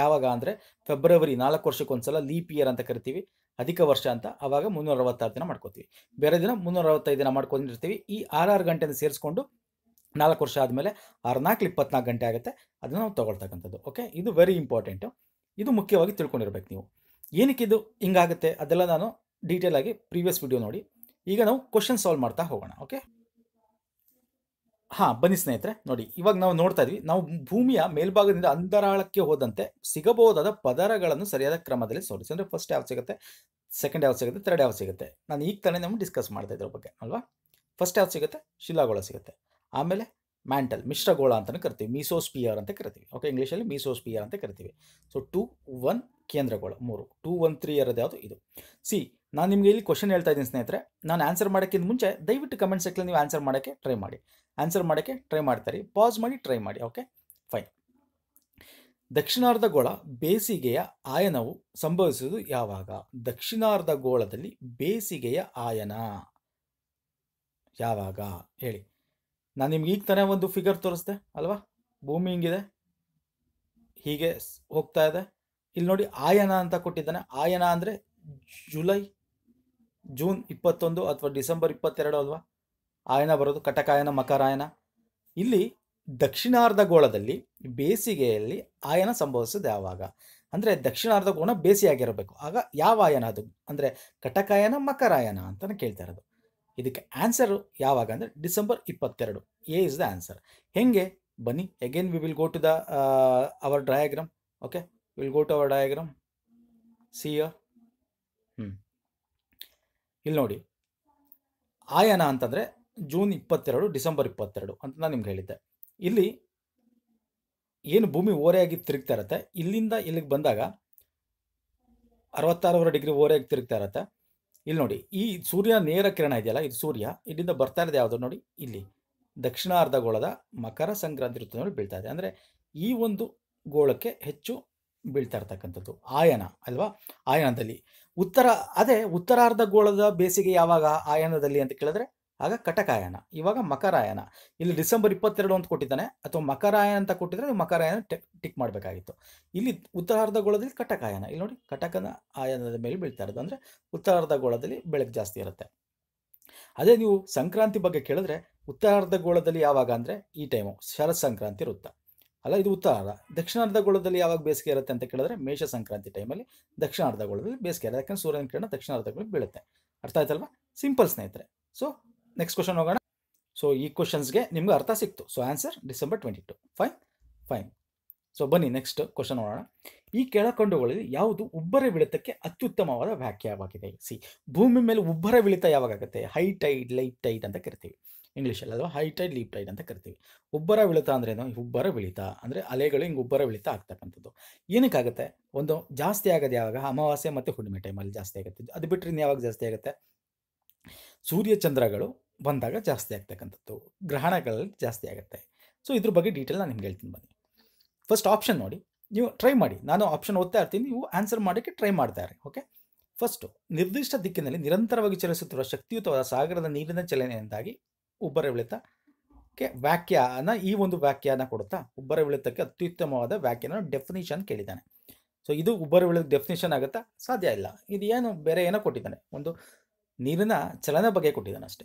ಯಾವಾಗ ಅಂದರೆ ಫೆಬ್ರವರಿ ನಾಲ್ಕು ವರ್ಷಕ್ಕೊಂದ್ಸಲ ಲೀಪ್ ಇಯರ್ ಅಂತ ಕರಿತೀವಿ ಅಧಿಕ ವರ್ಷ ಅಂತ ಆವಾಗ ಮುನ್ನೂರ ಅರವತ್ತಾರು ದಿನ ಮಾಡ್ಕೋತೀವಿ ಬೇರೆ ದಿನ ಮುನ್ನೂರ ಅರವತ್ತೈದು ದಿನ ಮಾಡ್ಕೊಂಡಿರ್ತೀವಿ ಈ ಆರು ಗಂಟೆಯನ್ನು ಸೇರಿಸ್ಕೊಂಡು ನಾಲ್ಕು ವರ್ಷ ಆದಮೇಲೆ ಆರ್ನಾಲ್ಕು ಇಪ್ಪತ್ನಾಲ್ಕು ಗಂಟೆ ಆಗುತ್ತೆ ಅದನ್ನು ನಾವು ತೊಗೊಳ್ತಕ್ಕಂಥದ್ದು ಓಕೆ ಇದು ವೆರಿ ಇಂಪಾರ್ಟೆಂಟು ಇದು ಮುಖ್ಯವಾಗಿ ತಿಳ್ಕೊಂಡಿರ್ಬೇಕು ನೀವು ಏನಕ್ಕೆ ಇದು ಹಿಂಗಾಗುತ್ತೆ ಅದೆಲ್ಲ ನಾನು ಡೀಟೇಲ್ ಆಗಿ ಪ್ರೀವಿಯಸ್ ವಿಡಿಯೋ ನೋಡಿ ಈಗ ನಾವು ಕ್ವಶನ್ ಸಾಲ್ವ್ ಮಾಡ್ತಾ ಹೋಗೋಣ ಓಕೆ ಹಾಂ ಬನ್ನಿ ಸ್ನೇಹಿತರೆ ನೋಡಿ ಇವಾಗ ನಾವು ನೋಡ್ತಾ ಇದ್ವಿ ನಾವು ಭೂಮಿಯ ಮೇಲ್ಭಾಗದಿಂದ ಅಂತರಾಳಕ್ಕೆ ಹೋದಂತೆ ಸಿಗಬಹುದಾದ ಪದರಗಳನ್ನು ಸರಿಯಾದ ಕ್ರಮದಲ್ಲಿ ಸೋರಿಸಿ ಅಂದರೆ ಫಸ್ಟ್ ಯಾವ ಸಿಗುತ್ತೆ ಸೆಕೆಂಡ್ ಯಾವ ಸಿಗುತ್ತೆ ತರ್ಡ್ ಯಾವ ಸಿಗುತ್ತೆ ನಾನು ಈಗ ತಾನೇ ನಮ್ಗೆ ಡಿಸ್ಕಸ್ ಮಾಡ್ತಾ ಇದ್ರ ಬಗ್ಗೆ ಅಲ್ವಾ ಫಸ್ಟ್ ಯಾವ ಸಿಗುತ್ತೆ ಶಿಲಾಗೋಳ ಸಿಗುತ್ತೆ ಆಮೇಲೆ ಮ್ಯಾಂಟಲ್ ಮಿಶ್ರಗೋಳ ಅಂತಲೇ ಕರಿತೀವಿ ಮೀಸೋಸ್ಪಿಯರ್ ಅಂತ ಕರಿತೀವಿ ಓಕೆ ಇಂಗ್ಲೀಷಲ್ಲಿ ಮೀಸೋಸ್ಪಿಯರ್ ಅಂತ ಕರಿತೀವಿ ಸೊ ಟು ಒನ್ ಕೇಂದ್ರಗೋಳ ಮೂರು ಟೂ ಒನ್ ತ್ರೀ ಇರೋದು ಯಾವುದು ಇದು ಸಿ ನಾನು ನಿಮಗೆ ಇಲ್ಲಿ ಕ್ವಶನ್ ಹೇಳ್ತಾ ಇದ್ದೀನಿ ಸ್ನೇಹಿತರೆ ನಾನು ಆನ್ಸರ್ ಮಾಡೋಕ್ಕಿಂತ ಮುಂಚೆ ದಯವಿಟ್ಟು ಕಮೆಂಟ್ ಸೆಕ್ಷನಲ್ಲಿ ನೀವು ಆನ್ಸರ್ ಮಾಡೋಕ್ಕೆ ಟ್ರೈ ಮಾಡಿ ಆನ್ಸರ್ ಮಾಡೋಕ್ಕೆ ಟ್ರೈ ಮಾಡ್ತಾರೆ ಪಾಸ್ ಮಾಡಿ ಟ್ರೈ ಮಾಡಿ ಓಕೆ ಫೈನ್ ದಕ್ಷಿಣಾರ್ಧ ಗೋಳ ಬೇಸಿಗೆಯ ಆಯನವು ಸಂಭವಿಸುವುದು ಯಾವಾಗ ದಕ್ಷಿಣಾರ್ಧ ಗೋಳದಲ್ಲಿ ಬೇಸಿಗೆಯ ಆಯನ ಯಾವಾಗ ಹೇಳಿ ನಾನು ನಿಮ್ಗೆ ಈಗ ತಾನೇ ಒಂದು ಫಿಗರ್ ತೋರಿಸ್ದೆ ಅಲ್ವಾ ಭೂಮಿ ಹಿಂಗಿದೆ ಹೀಗೆ ಹೋಗ್ತಾ ಇದೆ ಇಲ್ಲಿ ನೋಡಿ ಆಯನ ಅಂತ ಕೊಟ್ಟಿದ್ದಾನೆ ಆಯನ ಅಂದರೆ ಜುಲೈ ಜೂನ್ ಇಪ್ಪತ್ತೊಂದು ಅಥವಾ ಡಿಸೆಂಬರ್ ಇಪ್ಪತ್ತೆರಡು ಅಲ್ವಾ ಆಯನ ಬರೋದು ಕಟಕಾಯನ ಮಕರಾಯನ ಇಲ್ಲಿ ದಕ್ಷಿಣಾರ್ಧ ಗೋಳದಲ್ಲಿ ಬೇಸಿಗೆಯಲ್ಲಿ ಆಯನ ಸಂಭವಿಸೋದು ಯಾವಾಗ ಅಂದರೆ ಗೋಣ ಬೇಸಿಯಾಗಿರಬೇಕು ಆಗ ಯಾವ ಆಯನ ಅದು ಅಂದರೆ ಕಟಕಾಯನ ಮಕರಾಯನ ಅಂತಲೇ ಕೇಳ್ತಾ ಇರೋದು ಇದಕ್ಕೆ ಆನ್ಸರ್ ಯಾವಾಗ ಅಂದರೆ ಡಿಸೆಂಬರ್ ಇಪ್ಪತ್ತೆರಡು ಎ ಇಸ್ ದ ಆನ್ಸರ್ ಹೆಂಗೆ ಬನ್ನಿ again we will go to the our diagram okay will go to our diagram see ಹ್ಞೂ ಇಲ್ಲಿ ನೋಡಿ ಆಯನ ಅಂತಂದರೆ ಜೂನ್ ಇಪ್ಪತ್ತೆರಡು ಡಿಸೆಂಬರ್ ಇಪ್ಪತ್ತೆರಡು ಅಂತ ನಾನು ನಿಮ್ಗೆ ಹೇಳಿದ್ದೆ ಇಲ್ಲಿ ಏನು ಭೂಮಿ ಓರೆಯಾಗಿ ತಿರುಗ್ತಾ ಇರುತ್ತೆ ಇಲ್ಲಿಂದ ಇಲ್ಲಿಗೆ ಬಂದಾಗ ಅರವತ್ತಾರೂವರೆ ಡಿಗ್ರಿ ಓರೆಯಾಗಿ ತಿರುಗ್ತಾ ಇರುತ್ತೆ ಇಲ್ಲಿ ನೋಡಿ ಈ ಸೂರ್ಯ ನೇರ ಕಿರಣ ಇದೆಯಲ್ಲ ಇದು ಸೂರ್ಯ ಇಲ್ಲಿಂದ ಬರ್ತಾ ಇರೋದು ಯಾವುದು ನೋಡಿ ಇಲ್ಲಿ ದಕ್ಷಿಣ ಗೋಳದ ಮಕರ ಸಂಕ್ರಾಂತಿ ನೋಡಿ ಬೀಳ್ತಾ ಇದೆ ಅಂದರೆ ಈ ಒಂದು ಗೋಳಕ್ಕೆ ಹೆಚ್ಚು ಬೀಳ್ತಾ ಇರ್ತಕ್ಕಂಥದ್ದು ಆಯನ ಅಲ್ವಾ ಆಯನದಲ್ಲಿ ಉತ್ತರ ಅದೇ ಉತ್ತರಾರ್ಧ ಗೋಳದ ಬೇಸಿಗೆ ಯಾವಾಗ ಆಯನದಲ್ಲಿ ಅಂತ ಕೇಳಿದ್ರೆ ಆಗ ಕಟಕಾಯನ ಇವಾಗ ಮಕರಾಯನ ಇಲ್ಲಿ ಡಿಸೆಂಬರ್ ಇಪ್ಪತ್ತೆರಡು ಅಂತ ಕೊಟ್ಟಿದ್ದಾನೆ ಅಥವಾ ಮಕರಾಯನ ಅಂತ ಕೊಟ್ಟಿದ್ರೆ ನೀವು ಮಕರಾಯನ ಟಿಕ್ ಮಾಡಬೇಕಾಗಿತ್ತು ಇಲ್ಲಿ ಉತ್ತರಾರ್ಧ ಗೋಳದಲ್ಲಿ ಕಟಕಾಯನ ಇಲ್ಲಿ ನೋಡಿ ಕಟಕನ ಆಯನದ ಮೇಲೆ ಬೀಳ್ತಾ ಇರೋದು ಅಂದರೆ ಉತ್ತರಾರ್ಧ ಗೋಳದಲ್ಲಿ ಬೆಳಕು ಜಾಸ್ತಿ ಇರುತ್ತೆ ಅದೇ ನೀವು ಸಂಕ್ರಾಂತಿ ಬಗ್ಗೆ ಕೇಳಿದ್ರೆ ಉತ್ತರಾರ್ಧ ಗೋಳದಲ್ಲಿ ಯಾವಾಗ ಅಂದರೆ ಈ ಟೈಮು ಶರತ್ ಸಂಕ್ರಾಂತಿ ವೃತ್ತ ಅಲ್ಲ ಇದು ಉತ್ತರಾರ್ಧ ದಕ್ಷಿಣಾರ್ಧ ಗೋಳದಲ್ಲಿ ಯಾವಾಗ ಬೇಸಿಗೆ ಇರುತ್ತೆ ಅಂತ ಕೇಳಿದ್ರೆ ಮೇಷ ಸಂಕ್ರಾಂತಿ ಟೈಮಲ್ಲಿ ಗೋಳದಲ್ಲಿ ಬೇಸಿಗೆ ಇರುತ್ತೆ ಯಾಕಂದ್ರೆ ಸೂರ್ಯನ ಕಿರಣ ದಕ್ಷಿಣಾರ್ಧಗೋಳದಲ್ಲಿ ಬೀಳುತ್ತೆ ಅರ್ಥ ಆಯ್ತಲ್ವಾ ಸಿಂಪಲ್ ಸ್ನೇಹಿತರೆ ಸೊ ನೆಕ್ಸ್ಟ್ ಕ್ವಶನ್ ಹೋಗೋಣ ಸೊ ಈ ಕ್ವಶನ್ಸ್ಗೆ ನಿಮ್ಗೆ ಅರ್ಥ ಸಿಕ್ತು so answer December twenty two fine fine so ಬನ್ನಿ ನೆಕ್ಸ್ಟ್ ಕ್ವಶನ್ ನೋಡೋಣ ಈ ಕೆಳಕಂಡುಗಳಲ್ಲಿ ಯಾವುದು ಉಬ್ಬರ ವಿಳಿತಕ್ಕೆ ಅತ್ಯುತ್ತಮವಾದ ವ್ಯಾಖ್ಯಾವಾಗಿದೆ ಸಿ ಭೂಮಿ ಮೇಲೆ ಉಬ್ಬರ ವಿಳಿತ ಯಾವಾಗುತ್ತೆ ಹೈ ಟೈಡ್ ಲೈಟ್ ಟೈಡ್ ಅಂತ ಕರಿತೀವಿ ಇಂಗ್ಲೀಷಲ್ಲಿ ಅಥವಾ ಹೈ ಟೈಡ್ ಲೀಪ್ ಟೈಡ್ ಅಂತ ಕರಿತೀವಿ ಉಬ್ಬರ ವಿಳಿತ ಅಂದ್ರೆ ಏನು ಉಬ್ಬರ ವಿಳಿತ ಅಂದರೆ ಅಲೆಗಳು ಹಿಂಗೆ ಉಬ್ಬರ ವಿಳಿತ ಆಗ್ತಕ್ಕಂಥದ್ದು ಏನಕ್ಕಾಗುತ್ತೆ ಒಂದು ಜಾಸ್ತಿ ಆಗೋದು ಯಾವಾಗ ಅಮಾವಾಸ್ಯೆ ಮತ್ತು ಹುಣ್ಣಿಮೆ ಟೈಮಲ್ಲಿ ಜಾಸ್ತಿ ಆಗುತ್ತೆ ಅದು ಬಿಟ್ಟರೆ ಇನ್ನು ಯಾವಾಗ ಜಾಸ್ತಿ ಆಗುತ್ತೆ ಸೂರ್ಯಚಂದ್ರಗಳು ಬಂದಾಗ ಜಾಸ್ತಿ ಆಗ್ತಕ್ಕಂಥದ್ದು ಗ್ರಹಣಗಳಲ್ಲಿ ಜಾಸ್ತಿ ಆಗುತ್ತೆ ಸೊ ಇದ್ರ ಬಗ್ಗೆ ಡೀಟೇಲ್ ನಾನು ನಿಮ್ಗೆ ಹೇಳ್ತೀನಿ ಬನ್ನಿ ಫಸ್ಟ್ ಆಪ್ಷನ್ ನೋಡಿ ನೀವು ಟ್ರೈ ಮಾಡಿ ನಾನು ಆಪ್ಷನ್ ಓದ್ತಾ ಇರ್ತೀನಿ ನೀವು ಆನ್ಸರ್ ಮಾಡೋಕ್ಕೆ ಟ್ರೈ ಮಾಡ್ತಾ ಓಕೆ ಫಸ್ಟು ನಿರ್ದಿಷ್ಟ ದಿಕ್ಕಿನಲ್ಲಿ ನಿರಂತರವಾಗಿ ಚಲಿಸುತ್ತಿರುವ ಶಕ್ತಿಯುತವಾದ ಸಾಗರದ ನೀರಿನ ಚಲನೆಯಿಂದಾಗಿ ಉಬ್ಬರವಿಳಿತಕ್ಕೆ ವ್ಯಾಖ್ಯಾನ ಈ ಒಂದು ವ್ಯಾಖ್ಯಾನ ಕೊಡುತ್ತಾ ಉಬ್ಬರವಿಳಿತಕ್ಕೆ ಅತ್ಯುತ್ತಮವಾದ ವ್ಯಾಖ್ಯಾನ ಡೆಫಿನಿಷನ್ ಕೇಳಿದ್ದಾನೆ ಸೊ ಇದು ಉಬ್ಬರವಿಳಿತ ಡೆಫಿನೇಷನ್ ಆಗುತ್ತಾ ಸಾಧ್ಯ ಇಲ್ಲ ಇದು ಏನು ಬೇರೆ ಏನೋ ಕೊಟ್ಟಿದ್ದಾನೆ ಒಂದು ನೀರಿನ ಚಲನೆ ಬಗ್ಗೆ ಕೊಟ್ಟಿದ್ದಾನೆ ಅಷ್ಟೇ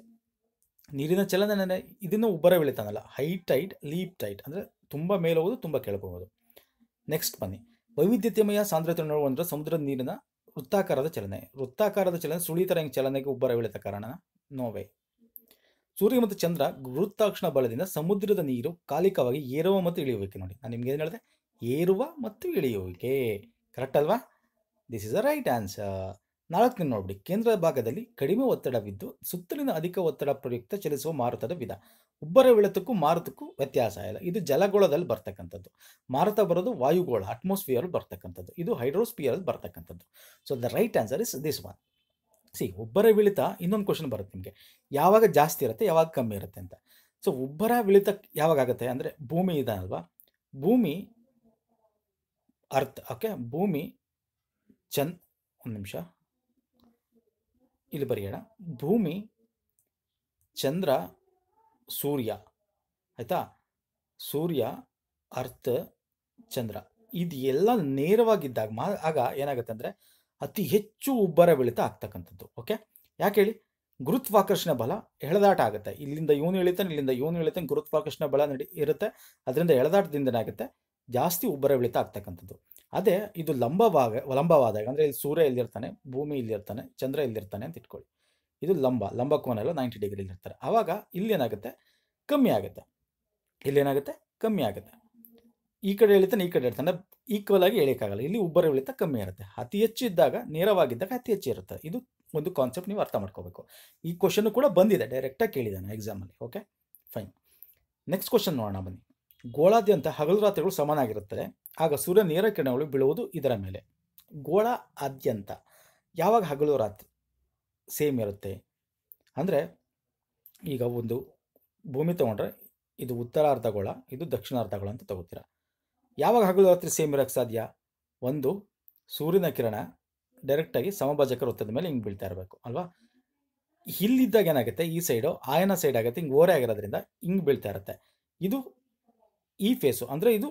ನೀರಿನ ಚಲನ ಇದನ್ನು ಉಬ್ಬರ ಬೆಳಿತಾನಲ್ಲ ಹೈ ಟೈಟ್ ಲೀಪ್ ಟೈಟ್ ಅಂದರೆ ತುಂಬ ಮೇಲೆ ಹೋಗೋದು ತುಂಬ ಕೆಳಗೋಗೋದು ನೆಕ್ಸ್ಟ್ ಬನ್ನಿ ವೈವಿಧ್ಯತೆಮಯ ಸಾಂದ್ರತೆ ನೋಡುವಂದ್ರೆ ಸಮುದ್ರದ ನೀರಿನ ವೃತ್ತಾಕಾರದ ಚಲನೆ ವೃತ್ತಾಕಾರದ ಚಲನೆ ಸುಳಿತರ ಚಲನೆಗೆ ಉಬ್ಬರ ಬೆಳೀತ ಕಾರಣ ನೋವೆ ಸೂರ್ಯ ಮತ್ತು ಚಂದ್ರ ವೃತ್ತಾಕ್ಷಣ ಬಲದಿಂದ ಸಮುದ್ರದ ನೀರು ಕಾಲಿಕವಾಗಿ ಏರುವ ಮತ್ತು ಇಳಿಯುವಿಕೆ ನೋಡಿ ನಾನು ನಿಮ್ಗೆ ಏನು ಹೇಳಿದೆ ಏರುವ ಮತ್ತು ಇಳಿಯುವಿಕೆ ಕರೆಕ್ಟ್ ಅಲ್ವಾ this is a right answer ನಾಲ್ಕನೇ ನೋಡ್ಬಿಡಿ ಕೇಂದ್ರ ಭಾಗದಲ್ಲಿ ಕಡಿಮೆ ಒತ್ತಡವಿದ್ದು ಸುತ್ತಲಿನ ಅಧಿಕ ಒತ್ತಡ ಪ್ರಯುಕ್ತ ಚಲಿಸುವ ಮಾರುತದ ವಿಧ ಉಬ್ಬರ ವಿಳತಕ್ಕೂ ಮಾರುತಕ್ಕೂ ವ್ಯತ್ಯಾಸ ಇಲ್ಲ ಇದು ಜಲಗೋಳದಲ್ಲಿ ಬರ್ತಕ್ಕಂಥದ್ದು ಮಾರುತ ಬರೋದು ವಾಯುಗೋಳ ಅಟ್ಮಾಸ್ಫಿಯರ್ ಬರ್ತಕ್ಕಂಥದ್ದು ಇದು ಹೈಡ್ರೋಸ್ಫಿಯರ್ ಬರ್ತಕ್ಕಂಥದ್ದು so the right answer is this one C ಉಬ್ಬರ ವಿಳಿತ ಇನ್ನೊಂದು ಕ್ವಶನ್ ಬರುತ್ತೆ ನಿಮಗೆ ಯಾವಾಗ ಜಾಸ್ತಿ ಇರುತ್ತೆ ಯಾವಾಗ ಕಮ್ಮಿ ಇರುತ್ತೆ ಅಂತ ಸೊ ಉಬ್ಬರ ವಿಳಿತ ಯಾವಾಗ ಆಗುತ್ತೆ ಅಂದರೆ ಭೂಮಿ ಇದೆ ಅಲ್ವಾ ಭೂಮಿ ಅರ್ಥ ಓಕೆ ಭೂಮಿ ಚಂದ್ ಒಂದು ನಿಮಿಷ ಇಲ್ಲಿ ಬರೆಯೋಣ ಭೂಮಿ ಚಂದ್ರ ಸೂರ್ಯ ಆಯಿತಾ ಸೂರ್ಯ ಅರ್ಥ ಚಂದ್ರ ಇದೆಲ್ಲ ನೇರವಾಗಿದ್ದಾಗ ಮಾ ಆಗ ಏನಾಗುತ್ತೆ ಅಂದರೆ ಅತಿ ಹೆಚ್ಚು ಉಬ್ಬರ ಬೆಳೀತ ಆಗ್ತಕ್ಕಂಥದ್ದು ಓಕೆ ಯಾಕೆ ಹೇಳಿ ಗುರುತ್ವಾಕರ್ಷಣ ಬಲ ಎಳೆದಾಟ ಆಗುತ್ತೆ ಇಲ್ಲಿಂದ ಇವನು ಇಳಿತಾನೆ ಇಲ್ಲಿಂದ ಇವನು ಇಳಿತಾನೆ ಗುರುತ್ವಾಕರ್ಷಣ ಬಲ ನಡಿ ಇರುತ್ತೆ ಅದರಿಂದ ಎಳೆದಾಟದಿಂದ ಏನಾಗುತ್ತೆ ಜಾಸ್ತಿ ಉಬ್ಬರ ಬೆಳೀತಾ ಆಗ್ತಕ್ಕಂಥದ್ದು ಅದೇ ಇದು ಲಂಬವಾಗ ಲಂಬವಾದಾಗ ಅಂದರೆ ಇಲ್ಲಿ ಸೂರ್ಯ ಇಲ್ಲಿರ್ತಾನೆ ಭೂಮಿ ಇಲ್ಲಿರ್ತಾನೆ ಚಂದ್ರ ಇಲ್ಲಿರ್ತಾನೆ ಅಂತ ಇಟ್ಕೊಳ್ಳಿ ಇದು ಲಂಬ ಲಂಬ ಎಲ್ಲ ನೈಂಟಿ ಡಿಗ್ರಿ ಇಲ್ಲಿರ್ತಾರೆ ಆವಾಗ ಇಲ್ಲೇನಾಗುತ್ತೆ ಕಮ್ಮಿ ಆಗುತ್ತೆ ಇಲ್ಲೇನಾಗುತ್ತೆ ಕಮ್ಮಿ ಆಗುತ್ತೆ ಈ ಕಡೆ ಎಳಿತಾನೆ ಈ ಕಡೆ ಇರ್ತಾನೆ ಈಕ್ವಲ್ ಆಗಿ ಎಳಿಕಾಗಲ್ಲ ಇಲ್ಲಿ ಉಬ್ಬರ ಇಳಿತ ಕಮ್ಮಿ ಇರುತ್ತೆ ಅತಿ ಹೆಚ್ಚು ಇದ್ದಾಗ ನೇರವಾಗಿದ್ದಾಗ ಅತಿ ಹೆಚ್ಚು ಇರುತ್ತೆ ಇದು ಒಂದು ಕಾನ್ಸೆಪ್ಟ್ ನೀವು ಅರ್ಥ ಮಾಡ್ಕೋಬೇಕು ಈ ಕ್ವಶನ್ ಕೂಡ ಬಂದಿದೆ ಡೈರೆಕ್ಟಾಗಿ ಕೇಳಿದ್ದಾನೆ ಎಕ್ಸಾಮಲ್ಲಿ ಓಕೆ ಫೈನ್ ನೆಕ್ಸ್ಟ್ ಕ್ವಶನ್ ನೋಡೋಣ ಬನ್ನಿ ಗೋಳಾದ್ಯಂತ ಹಗಲು ರಾತ್ರಿಗಳು ಸಮನಾಗಿರುತ್ತದೆ ಆಗ ಸೂರ್ಯ ನೇರ ಕಿರಣಗಳು ಬೀಳುವುದು ಇದರ ಮೇಲೆ ಗೋಳ ಆದ್ಯಂತ ಯಾವಾಗ ಹಗಲು ರಾತ್ರಿ ಸೇಮ್ ಇರುತ್ತೆ ಅಂದರೆ ಈಗ ಒಂದು ಭೂಮಿ ತೊಗೊಂಡ್ರೆ ಇದು ಉತ್ತರಾರ್ಧ ಗೋಳ ಇದು ದಕ್ಷಿಣಾರ್ಧ ಗೋಳ ಅಂತ ತಗೋತೀರ ಯಾವಾಗ ಹಗಲು ರಾತ್ರಿ ಸೇಮ್ ಇರೋಕ್ಕೆ ಸಾಧ್ಯ ಒಂದು ಸೂರ್ಯನ ಕಿರಣ ಡೈರೆಕ್ಟಾಗಿ ಸಮಭಾಜಕ ವೃತ್ತದ ಮೇಲೆ ಹಿಂಗೆ ಬೀಳ್ತಾ ಇರಬೇಕು ಅಲ್ವಾ ಇಲ್ಲಿದ್ದಾಗ ಏನಾಗುತ್ತೆ ಈ ಸೈಡು ಆಯನ ಸೈಡ್ ಆಗುತ್ತೆ ಹಿಂಗೆ ಓರೆ ಆಗಿರೋದ್ರಿಂದ ಹಿಂಗೆ ಬೀಳ್ತಾ ಇರುತ್ತೆ ಇದು ಈ ಫೇಸು ಅಂದರೆ ಇದು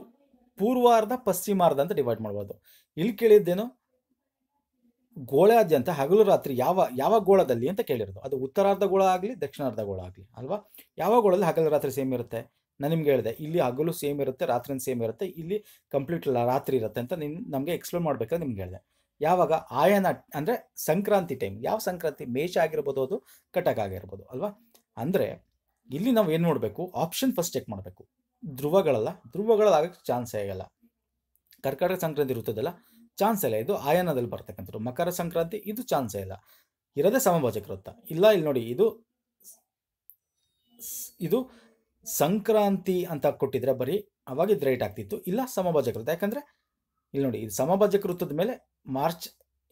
ಪೂರ್ವಾರ್ಧ ಪಶ್ಚಿಮಾರ್ಧ ಅಂತ ಡಿವೈಡ್ ಮಾಡ್ಬೋದು ಇಲ್ಲಿ ಕೇಳಿದ್ದೇನು ಗೋಳಾದ್ಯಂತ ಹಗಲು ರಾತ್ರಿ ಯಾವ ಯಾವ ಗೋಳದಲ್ಲಿ ಅಂತ ಕೇಳಿರೋದು ಅದು ಉತ್ತರಾರ್ಧ ಗೋಳ ಆಗಲಿ ದಕ್ಷಿಣಾರ್ಧ ಗೋಳ ಆಗಲಿ ಅಲ್ವಾ ಯಾವ ಗೋಳದಲ್ಲಿ ಹಗಲು ರಾತ್ರಿ ಸೇಮ್ ಇರುತ್ತೆ ನಾನು ನಿಮ್ಗೆ ಹೇಳಿದೆ ಇಲ್ಲಿ ಹಗಲು ಸೇಮ್ ಇರುತ್ತೆ ರಾತ್ರಿನ ಸೇಮ್ ಇರುತ್ತೆ ಇಲ್ಲಿ ಕಂಪ್ಲೀಟ್ ರಾತ್ರಿ ಇರುತ್ತೆ ಅಂತ ನಿನ್ ನಮಗೆ ಎಕ್ಸ್ಪ್ಲೇನ್ ಮಾಡ್ಬೇಕಾದ್ರೆ ನಿಮ್ಗೆ ಹೇಳಿದೆ ಯಾವಾಗ ಆಯನ ಅಂದರೆ ಸಂಕ್ರಾಂತಿ ಟೈಮ್ ಯಾವ ಸಂಕ್ರಾಂತಿ ಮೇಷ ಆಗಿರ್ಬೋದು ಅದು ಕಟಕ್ ಆಗಿರ್ಬೋದು ಅಲ್ವಾ ಅಂದರೆ ಇಲ್ಲಿ ನಾವು ಏನು ನೋಡಬೇಕು ಆಪ್ಷನ್ ಫಸ್ಟ್ ಚೆಕ್ ಮಾಡಬೇಕು ಧ್ರುವಗಳಲ್ಲ ಧ್ರುವಗಳಾಗಕ್ಕೆ ಚಾನ್ಸೇ ಆಗಲ್ಲ ಕರ್ಕಟಕ ಸಂಕ್ರಾಂತಿ ಇರುತ್ತದಲ್ಲ ಚಾನ್ಸ್ ಇಲ್ಲ ಇದು ಆಯನದಲ್ಲಿ ಬರ್ತಕ್ಕಂಥದ್ದು ಮಕರ ಸಂಕ್ರಾಂತಿ ಇದು ಚಾನ್ಸೇ ಇಲ್ಲ ಇರೋದೇ ಸಮಭಾಜಕ ವೃತ್ತ ಇಲ್ಲ ಇಲ್ಲಿ ನೋಡಿ ಇದು ಇದು ಸಂಕ್ರಾಂತಿ ಅಂತ ಕೊಟ್ಟಿದ್ರೆ ಬರೀ ಅವಾಗ ಇದು ರೈಟ್ ಆಗ್ತಿತ್ತು ಇಲ್ಲ ಸಮಭಾಜಕ ವೃತ್ತ ಯಾಕಂದರೆ ಇಲ್ಲಿ ನೋಡಿ ಇದು ಸಮಭಾಜಕ ವೃತ್ತದ ಮೇಲೆ ಮಾರ್ಚ್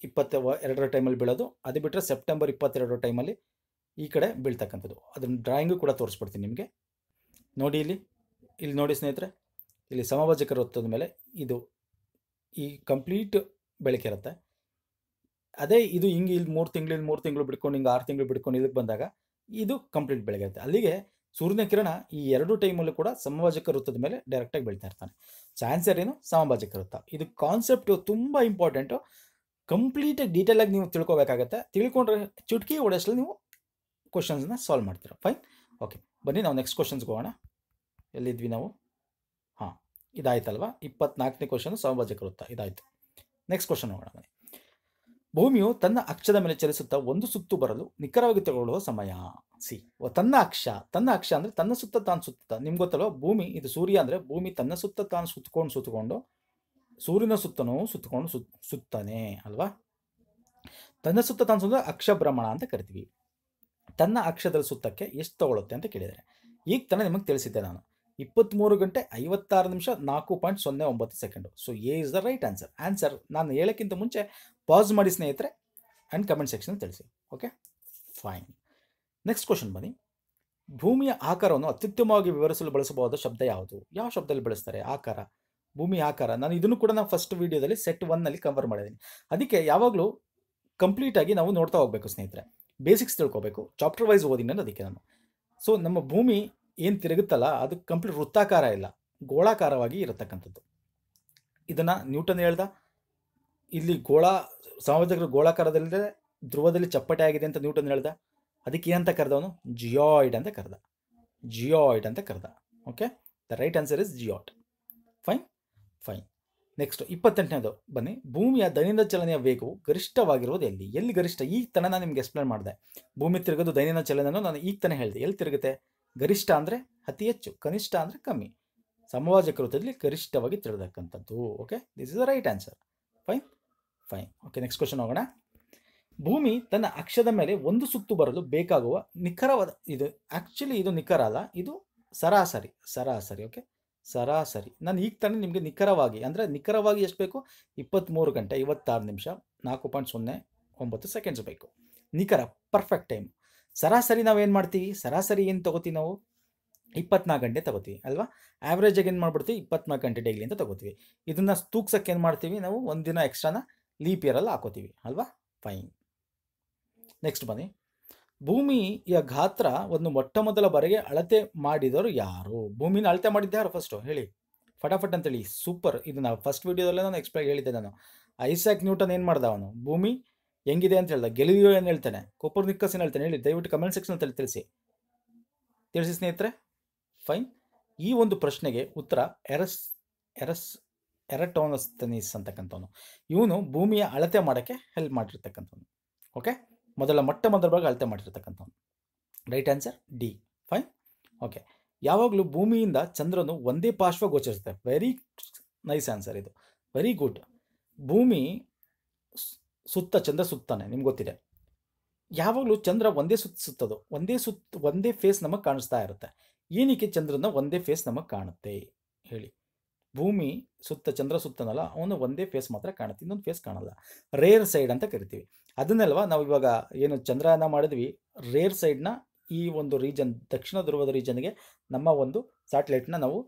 ಇಪ್ಪತ್ತ ಎರಡರ ಟೈಮಲ್ಲಿ ಬೀಳೋದು ಅದು ಬಿಟ್ಟರೆ ಸೆಪ್ಟೆಂಬರ್ ಇಪ್ಪತ್ತೆರಡರ ಟೈಮಲ್ಲಿ ಈ ಕಡೆ ಬೀಳ್ತಕ್ಕಂಥದ್ದು ಅದನ್ನು ಡ್ರಾಯಿಂಗು ಕೂಡ ತೋರಿಸ್ಬಿಡ್ತೀನಿ ನಿಮಗೆ ನೋಡಿ ಇಲ್ಲಿ ಇಲ್ಲಿ ನೋಡಿ ಸ್ನೇಹಿತರೆ ಇಲ್ಲಿ ಸಮಭಾಜಕ ವೃತ್ತದ ಮೇಲೆ ಇದು ಈ ಕಂಪ್ಲೀಟ್ ಬೆಳಕಿರುತ್ತೆ ಅದೇ ಇದು ಹಿಂಗೆ ಇಲ್ಲಿ ಮೂರು ತಿಂಗಳು ಇಲ್ಲಿ ಮೂರು ತಿಂಗಳು ಬಿಟ್ಕೊಂಡು ಹಿಂಗೆ ಆರು ತಿಂಗಳು ಬಿಡ್ಕೊಂಡು ಇದಕ್ಕೆ ಬಂದಾಗ ಇದು ಕಂಪ್ಲೀಟ್ ಬೆಳಕಿರುತ್ತೆ ಅಲ್ಲಿಗೆ ಸೂರ್ಯನ ಕಿರಣ ಈ ಎರಡು ಟೈಮಲ್ಲೂ ಕೂಡ ಸಮಭಾಜಕ ವೃತ್ತದ ಮೇಲೆ ಡೈರೆಕ್ಟಾಗಿ ಬೆಳೀತಾ ಇರ್ತಾನೆ ಸೊ ಆನ್ಸರ್ ಏನು ಸಮಭಾಜಕ ವೃತ್ತ ಇದು ಕಾನ್ಸೆಪ್ಟು ತುಂಬ ಇಂಪಾರ್ಟೆಂಟು ಕಂಪ್ಲೀಟಾಗಿ ಡೀಟೇಲಾಗಿ ನೀವು ತಿಳ್ಕೊಬೇಕಾಗತ್ತೆ ತಿಳ್ಕೊಂಡ್ರೆ ಚುಟ್ಕಿ ಓಡಿಸಲು ನೀವು ಕ್ವಶನ್ಸ್ನ ಸಾಲ್ವ್ ಮಾಡ್ತೀರಾ ಫೈನ್ ಓಕೆ ಬನ್ನಿ ನಾವು ನೆಕ್ಸ್ಟ್ ಕ್ವಶನ್ಸ್ಗೆ ಹೋಗೋಣ ಎಲ್ಲಿದ್ವಿ ನಾವು ಹಾಂ ಇದಾಯ್ತಲ್ವಾ ಇಪ್ಪತ್ನಾಲ್ಕನೇ ಕ್ವಶನ್ ಸಮಭಾಜಕ ವೃತ್ತ ಇದಾಯಿತು ನೆಕ್ಸ್ಟ್ ಕ್ವಶನ್ ನೋಡೋಣ ಭೂಮಿಯು ತನ್ನ ಅಕ್ಷದ ಮೇಲೆ ಚಲಿಸುತ್ತಾ ಒಂದು ಸುತ್ತು ಬರಲು ನಿಖರವಾಗಿ ತಗೊಳ್ಳುವ ಸಮಯ ಸಿ ತನ್ನ ಅಕ್ಷ ತನ್ನ ಅಕ್ಷ ಅಂದರೆ ತನ್ನ ಸುತ್ತ ತಾನು ಸುತ್ತ ನಿಮ್ಗೆ ಗೊತ್ತಲ್ವ ಭೂಮಿ ಇದು ಸೂರ್ಯ ಅಂದರೆ ಭೂಮಿ ತನ್ನ ಸುತ್ತ ತಾನು ಸುತ್ತಕೊಂಡು ಸುತ್ತಕೊಂಡು ಸೂರ್ಯನ ಸುತ್ತನೂ ಸುತ್ತಕೊಂಡು ಸುತ್ ಸುತ್ತಾನೆ ಅಲ್ವಾ ತನ್ನ ಸುತ್ತ ತಾನು ಸುತ್ತ ಅಕ್ಷ ಭ್ರಮಣ ಅಂತ ಕರಿತೀವಿ ತನ್ನ ಅಕ್ಷದ ಸುತ್ತಕ್ಕೆ ಎಷ್ಟು ತಗೊಳುತ್ತೆ ಅಂತ ಕೇಳಿದರೆ ಈಗ ತಾನೇ ನಿಮಗೆ ತಿಳಿಸಿದ್ದೆ ನಾನು ಇಪ್ಪತ್ತ್ಮೂರು ಗಂಟೆ ಐವತ್ತಾರು ನಿಮಿಷ ನಾಲ್ಕು ಪಾಯಿಂಟ್ ಸೊನ್ನೆ ಒಂಬತ್ತು second so A is the right answer answer ನಾನು ಹೇಳೋಕ್ಕಿಂತ ಮುಂಚೆ ಪಾಸ್ ಮಾಡಿ ಸ್ನೇಹಿತರೆ ಆ್ಯಂಡ್ ಕಮೆಂಟ್ ಸೆಕ್ಷನ್ ತಿಳಿಸಿ ಓಕೆ ಫೈನ್ ನೆಕ್ಸ್ಟ್ ಕ್ವಶನ್ ಬನ್ನಿ ಭೂಮಿಯ ಆಕಾರವನ್ನು ಅತ್ಯುತ್ತಮವಾಗಿ ವಿವರಿಸಲು ಬಳಸಬಹುದಾದ ಶಬ್ದ ಯಾವುದು ಯಾವ ಶಬ್ದದಲ್ಲಿ ಬಳಸ್ತಾರೆ ಆಕಾರ ಭೂಮಿ ಆಕಾರ ನಾನು ಇದನ್ನು ಕೂಡ ನಾನು ಫಸ್ಟ್ ವೀಡಿಯೋದಲ್ಲಿ ಸೆಟ್ ಒನ್ನಲ್ಲಿ ಕವರ್ ಮಾಡಿದ್ದೀನಿ ಅದಕ್ಕೆ ಯಾವಾಗಲೂ ಕಂಪ್ಲೀಟಾಗಿ ನಾವು ನೋಡ್ತಾ ಹೋಗಬೇಕು ಸ್ನೇಹಿತರೆ ಬೇಸಿಕ್ಸ್ ತಿಳ್ಕೊಬೇಕು ಚಾಪ್ಟರ್ ವೈಸ್ ಓದಿನ ಅದಕ್ಕೆ ನಾನು ಸೊ ನಮ್ಮ ಭೂಮಿ ಏನು ತಿರುಗುತ್ತಲ್ಲ ಅದು ಕಂಪ್ಲೀಟ್ ವೃತ್ತಾಕಾರ ಇಲ್ಲ ಗೋಳಾಕಾರವಾಗಿ ಇರತಕ್ಕಂಥದ್ದು ಇದನ್ನು ನ್ಯೂಟನ್ ಹೇಳ್ದ ಇಲ್ಲಿ ಗೋಳ ಸಂವೇದಕರು ಗೋಳಾಕಾರದಲ್ಲಿದೆ ಧ್ರುವದಲ್ಲಿ ಚಪ್ಪಟೆ ಆಗಿದೆ ಅಂತ ನ್ಯೂಟನ್ ಹೇಳ್ದ ಅದಕ್ಕೆ ಏನಂತ ಕರೆದವನು ಜಿಯೋಯ್ಡ್ ಅಂತ ಕರೆದ ಜಿಯೋಯ್ಡ್ ಅಂತ ಕರೆದ okay the right answer is geoid fine fine next ಇಪ್ಪತ್ತೆಂಟನೇದು ಬನ್ನಿ ಭೂಮಿಯ ದೈನಂದ ಚಲನೆಯ ವೇಗವು ಗರಿಷ್ಠವಾಗಿರುವುದು ಎಲ್ಲಿ ಎಲ್ಲಿ ಗರಿಷ್ಠ ಈಗ ತನ ನಾನು ನಿಮ್ಗೆ ಎಕ್ಸ್ಪ್ಲೇನ್ ಮಾಡಿದೆ ಭೂಮಿ ತಿರುಗೋದು ದೈನಂದ ಚಲನೆಯನ್ನು ನಾನು ಈಗ ತನ ಹೇಳಿದೆ ಎಲ್ಲಿ ತಿರುಗುತ್ತೆ ಗರಿಷ್ಠ ಅಂದರೆ ಅತಿ ಹೆಚ್ಚು ಕನಿಷ್ಠ ಅಂದರೆ ಕಮ್ಮಿ ಸಮವಾಜಕೃತದಲ್ಲಿ ವೃತ್ತದಲ್ಲಿ ಗರಿಷ್ಠವಾಗಿ ತಿಳಿದಕ್ಕಂಥದ್ದು okay this is the right answer fine fine okay next question ಹೋಗೋಣ ಭೂಮಿ ತನ್ನ ಅಕ್ಷದ ಮೇಲೆ ಒಂದು ಸುತ್ತು ಬರಲು ಬೇಕಾಗುವ ನಿಖರವಾದ ಇದು ಆ್ಯಕ್ಚುಲಿ ಇದು ನಿಖರ ಅಲ್ಲ ಇದು ಸರಾಸರಿ ಸರಾಸರಿ ಓಕೆ ಸರಾಸರಿ ನಾನು ಈಗ ತಾನೆ ನಿಮಗೆ ನಿಖರವಾಗಿ ಅಂದರೆ ನಿಖರವಾಗಿ ಎಷ್ಟು ಬೇಕು ಇಪ್ಪತ್ತ್ಮೂರು ಗಂಟೆ ಇವತ್ತಾರು ನಿಮಿಷ ನಾಲ್ಕು ಪಾಯಿಂಟ್ ಸೊನ್ನೆ ಒಂಬತ್ತು ಸೆಕೆಂಡ್ಸ್ ಬೇಕು ನಿಖರ ಪರ್ಫೆಕ್ಟ್ ಟೈಮ್ ಸರಾಸರಿ ಏನು ಮಾಡ್ತೀವಿ ಸರಾಸರಿ ಏನು ತಗೋತೀವಿ ನಾವು ಇಪ್ಪತ್ನಾಲ್ಕು ಗಂಟೆ ತಗೋತೀವಿ ಅಲ್ವಾ ಆಗಿ ಏನು ಮಾಡ್ಬಿಡ್ತೀವಿ ಇಪ್ಪತ್ನಾಲ್ಕು ಗಂಟೆ ಡೈಲಿ ಅಂತ ತಗೋತೀವಿ ಇದನ್ನು ತೂಗ್ಸಕ್ಕೆ ಏನು ಮಾಡ್ತೀವಿ ನಾವು ಒಂದಿನ ಎಕ್ಸ್ಟ್ರಾನ ಲೀಪ್ ಇಯರಲ್ಲಿ ಹಾಕೋತೀವಿ ಅಲ್ವಾ ಫೈನ್ ನೆಕ್ಸ್ಟ್ ಬನ್ನಿ ಭೂಮಿಯ ಗಾತ್ರ ಒಂದು ಮೊಟ್ಟ ಮೊದಲ ಬಾರಿಗೆ ಅಳತೆ ಮಾಡಿದವರು ಯಾರು ಭೂಮಿನ ಅಳತೆ ಮಾಡಿದ್ದೆ ಯಾರು ಫಸ್ಟು ಹೇಳಿ ಫಟಾಫಟ್ ಅಂತೇಳಿ ಸೂಪರ್ ಇದು ನಾವು ಫಸ್ಟ್ ವೀಡಿಯೋದಲ್ಲೇ ನಾನು ಎಕ್ಸ್ಪ್ಲೈನ್ ಹೇಳಿದ್ದೆ ನಾನು ಐಸಾಕ್ ನ್ಯೂಟನ್ ಏನು ಮಾಡ್ದ ಅವನು ಭೂಮಿ ಹೆಂಗಿದೆ ಅಂತ ಹೇಳ್ದ ಗೆಲುವಿಯೋ ಏನು ಹೇಳ್ತಾನೆ ಕೊಪ್ಪರ್ ನಿಕ್ಕಸ್ ಏನು ಹೇಳ್ತಾನೆ ಹೇಳಿ ದಯವಿಟ್ಟು ಕಮೆಂಟ್ ಸೆಕ್ಷನ್ ತಿಳಿಸಿ ತಿಳಿಸಿ ಸ್ನೇಹಿತರೆ ಫೈನ್ ಈ ಒಂದು ಪ್ರಶ್ನೆಗೆ ಉತ್ತರ ಎರಸ್ ಎರಸ್ ಎರಟೋನಸ್ತನೀಸ್ ಅಂತಕ್ಕಂಥವನು ಇವನು ಭೂಮಿಯ ಅಳತೆ ಮಾಡೋಕ್ಕೆ ಹೆಲ್ಪ್ ಮಾಡಿರ್ತಕ್ಕಂಥವನು ಓಕೆ ಮೊದಲ ಮೊಟ್ಟ ಮೊದಲ ಭಾಗ ಅಳತೆ ಮಾಡಿರ್ತಕ್ಕಂಥವನು right answer D fine okay ಯಾವಾಗಲೂ ಭೂಮಿಯಿಂದ ಚಂದ್ರನು ಒಂದೇ ಪಾರ್ಶ್ವ ಗೋಚರಿಸುತ್ತೆ ವೆರಿ ನೈಸ್ ಆನ್ಸರ್ ಇದು ವೆರಿ ಗುಡ್ ಭೂಮಿ ಸುತ್ತ ಚಂದ್ರ ಸುತ್ತಾನೆ ನಿಮ್ಗೆ ಗೊತ್ತಿದೆ ಯಾವಾಗಲೂ ಚಂದ್ರ ಒಂದೇ ಸುತ್ತ ಸುತ್ತದು ಒಂದೇ ಸುತ್ತ ಒಂದೇ ಫೇಸ್ ನಮಗೆ ಕಾಣಿಸ್ತಾ ಇರುತ್ತೆ ಏನಕ್ಕೆ ಚಂದ್ರನ ಒಂದೇ ಫೇಸ್ ನಮಗೆ ಕಾಣುತ್ತೆ ಹೇಳಿ ಭೂಮಿ ಸುತ್ತ ಚಂದ್ರ ಸುತ್ತನಲ್ಲ ಅವನು ಒಂದೇ ಫೇಸ್ ಮಾತ್ರ ಕಾಣುತ್ತೆ ಇನ್ನೊಂದು ಫೇಸ್ ಕಾಣಲ್ಲ ರೇರ್ ಸೈಡ್ ಅಂತ ಕರಿತೀವಿ ಅದನ್ನೆಲ್ವ ನಾವು ಇವಾಗ ಏನು ಚಂದ್ರನ ಮಾಡಿದ್ವಿ ರೇರ್ ಸೈಡ್ನ ಈ ಒಂದು ರೀಜನ್ ದಕ್ಷಿಣ ಧ್ರುವದ ರೀಜನ್ಗೆ ನಮ್ಮ ಒಂದು ಸ್ಯಾಟಲೈಟ್ನ ನಾವು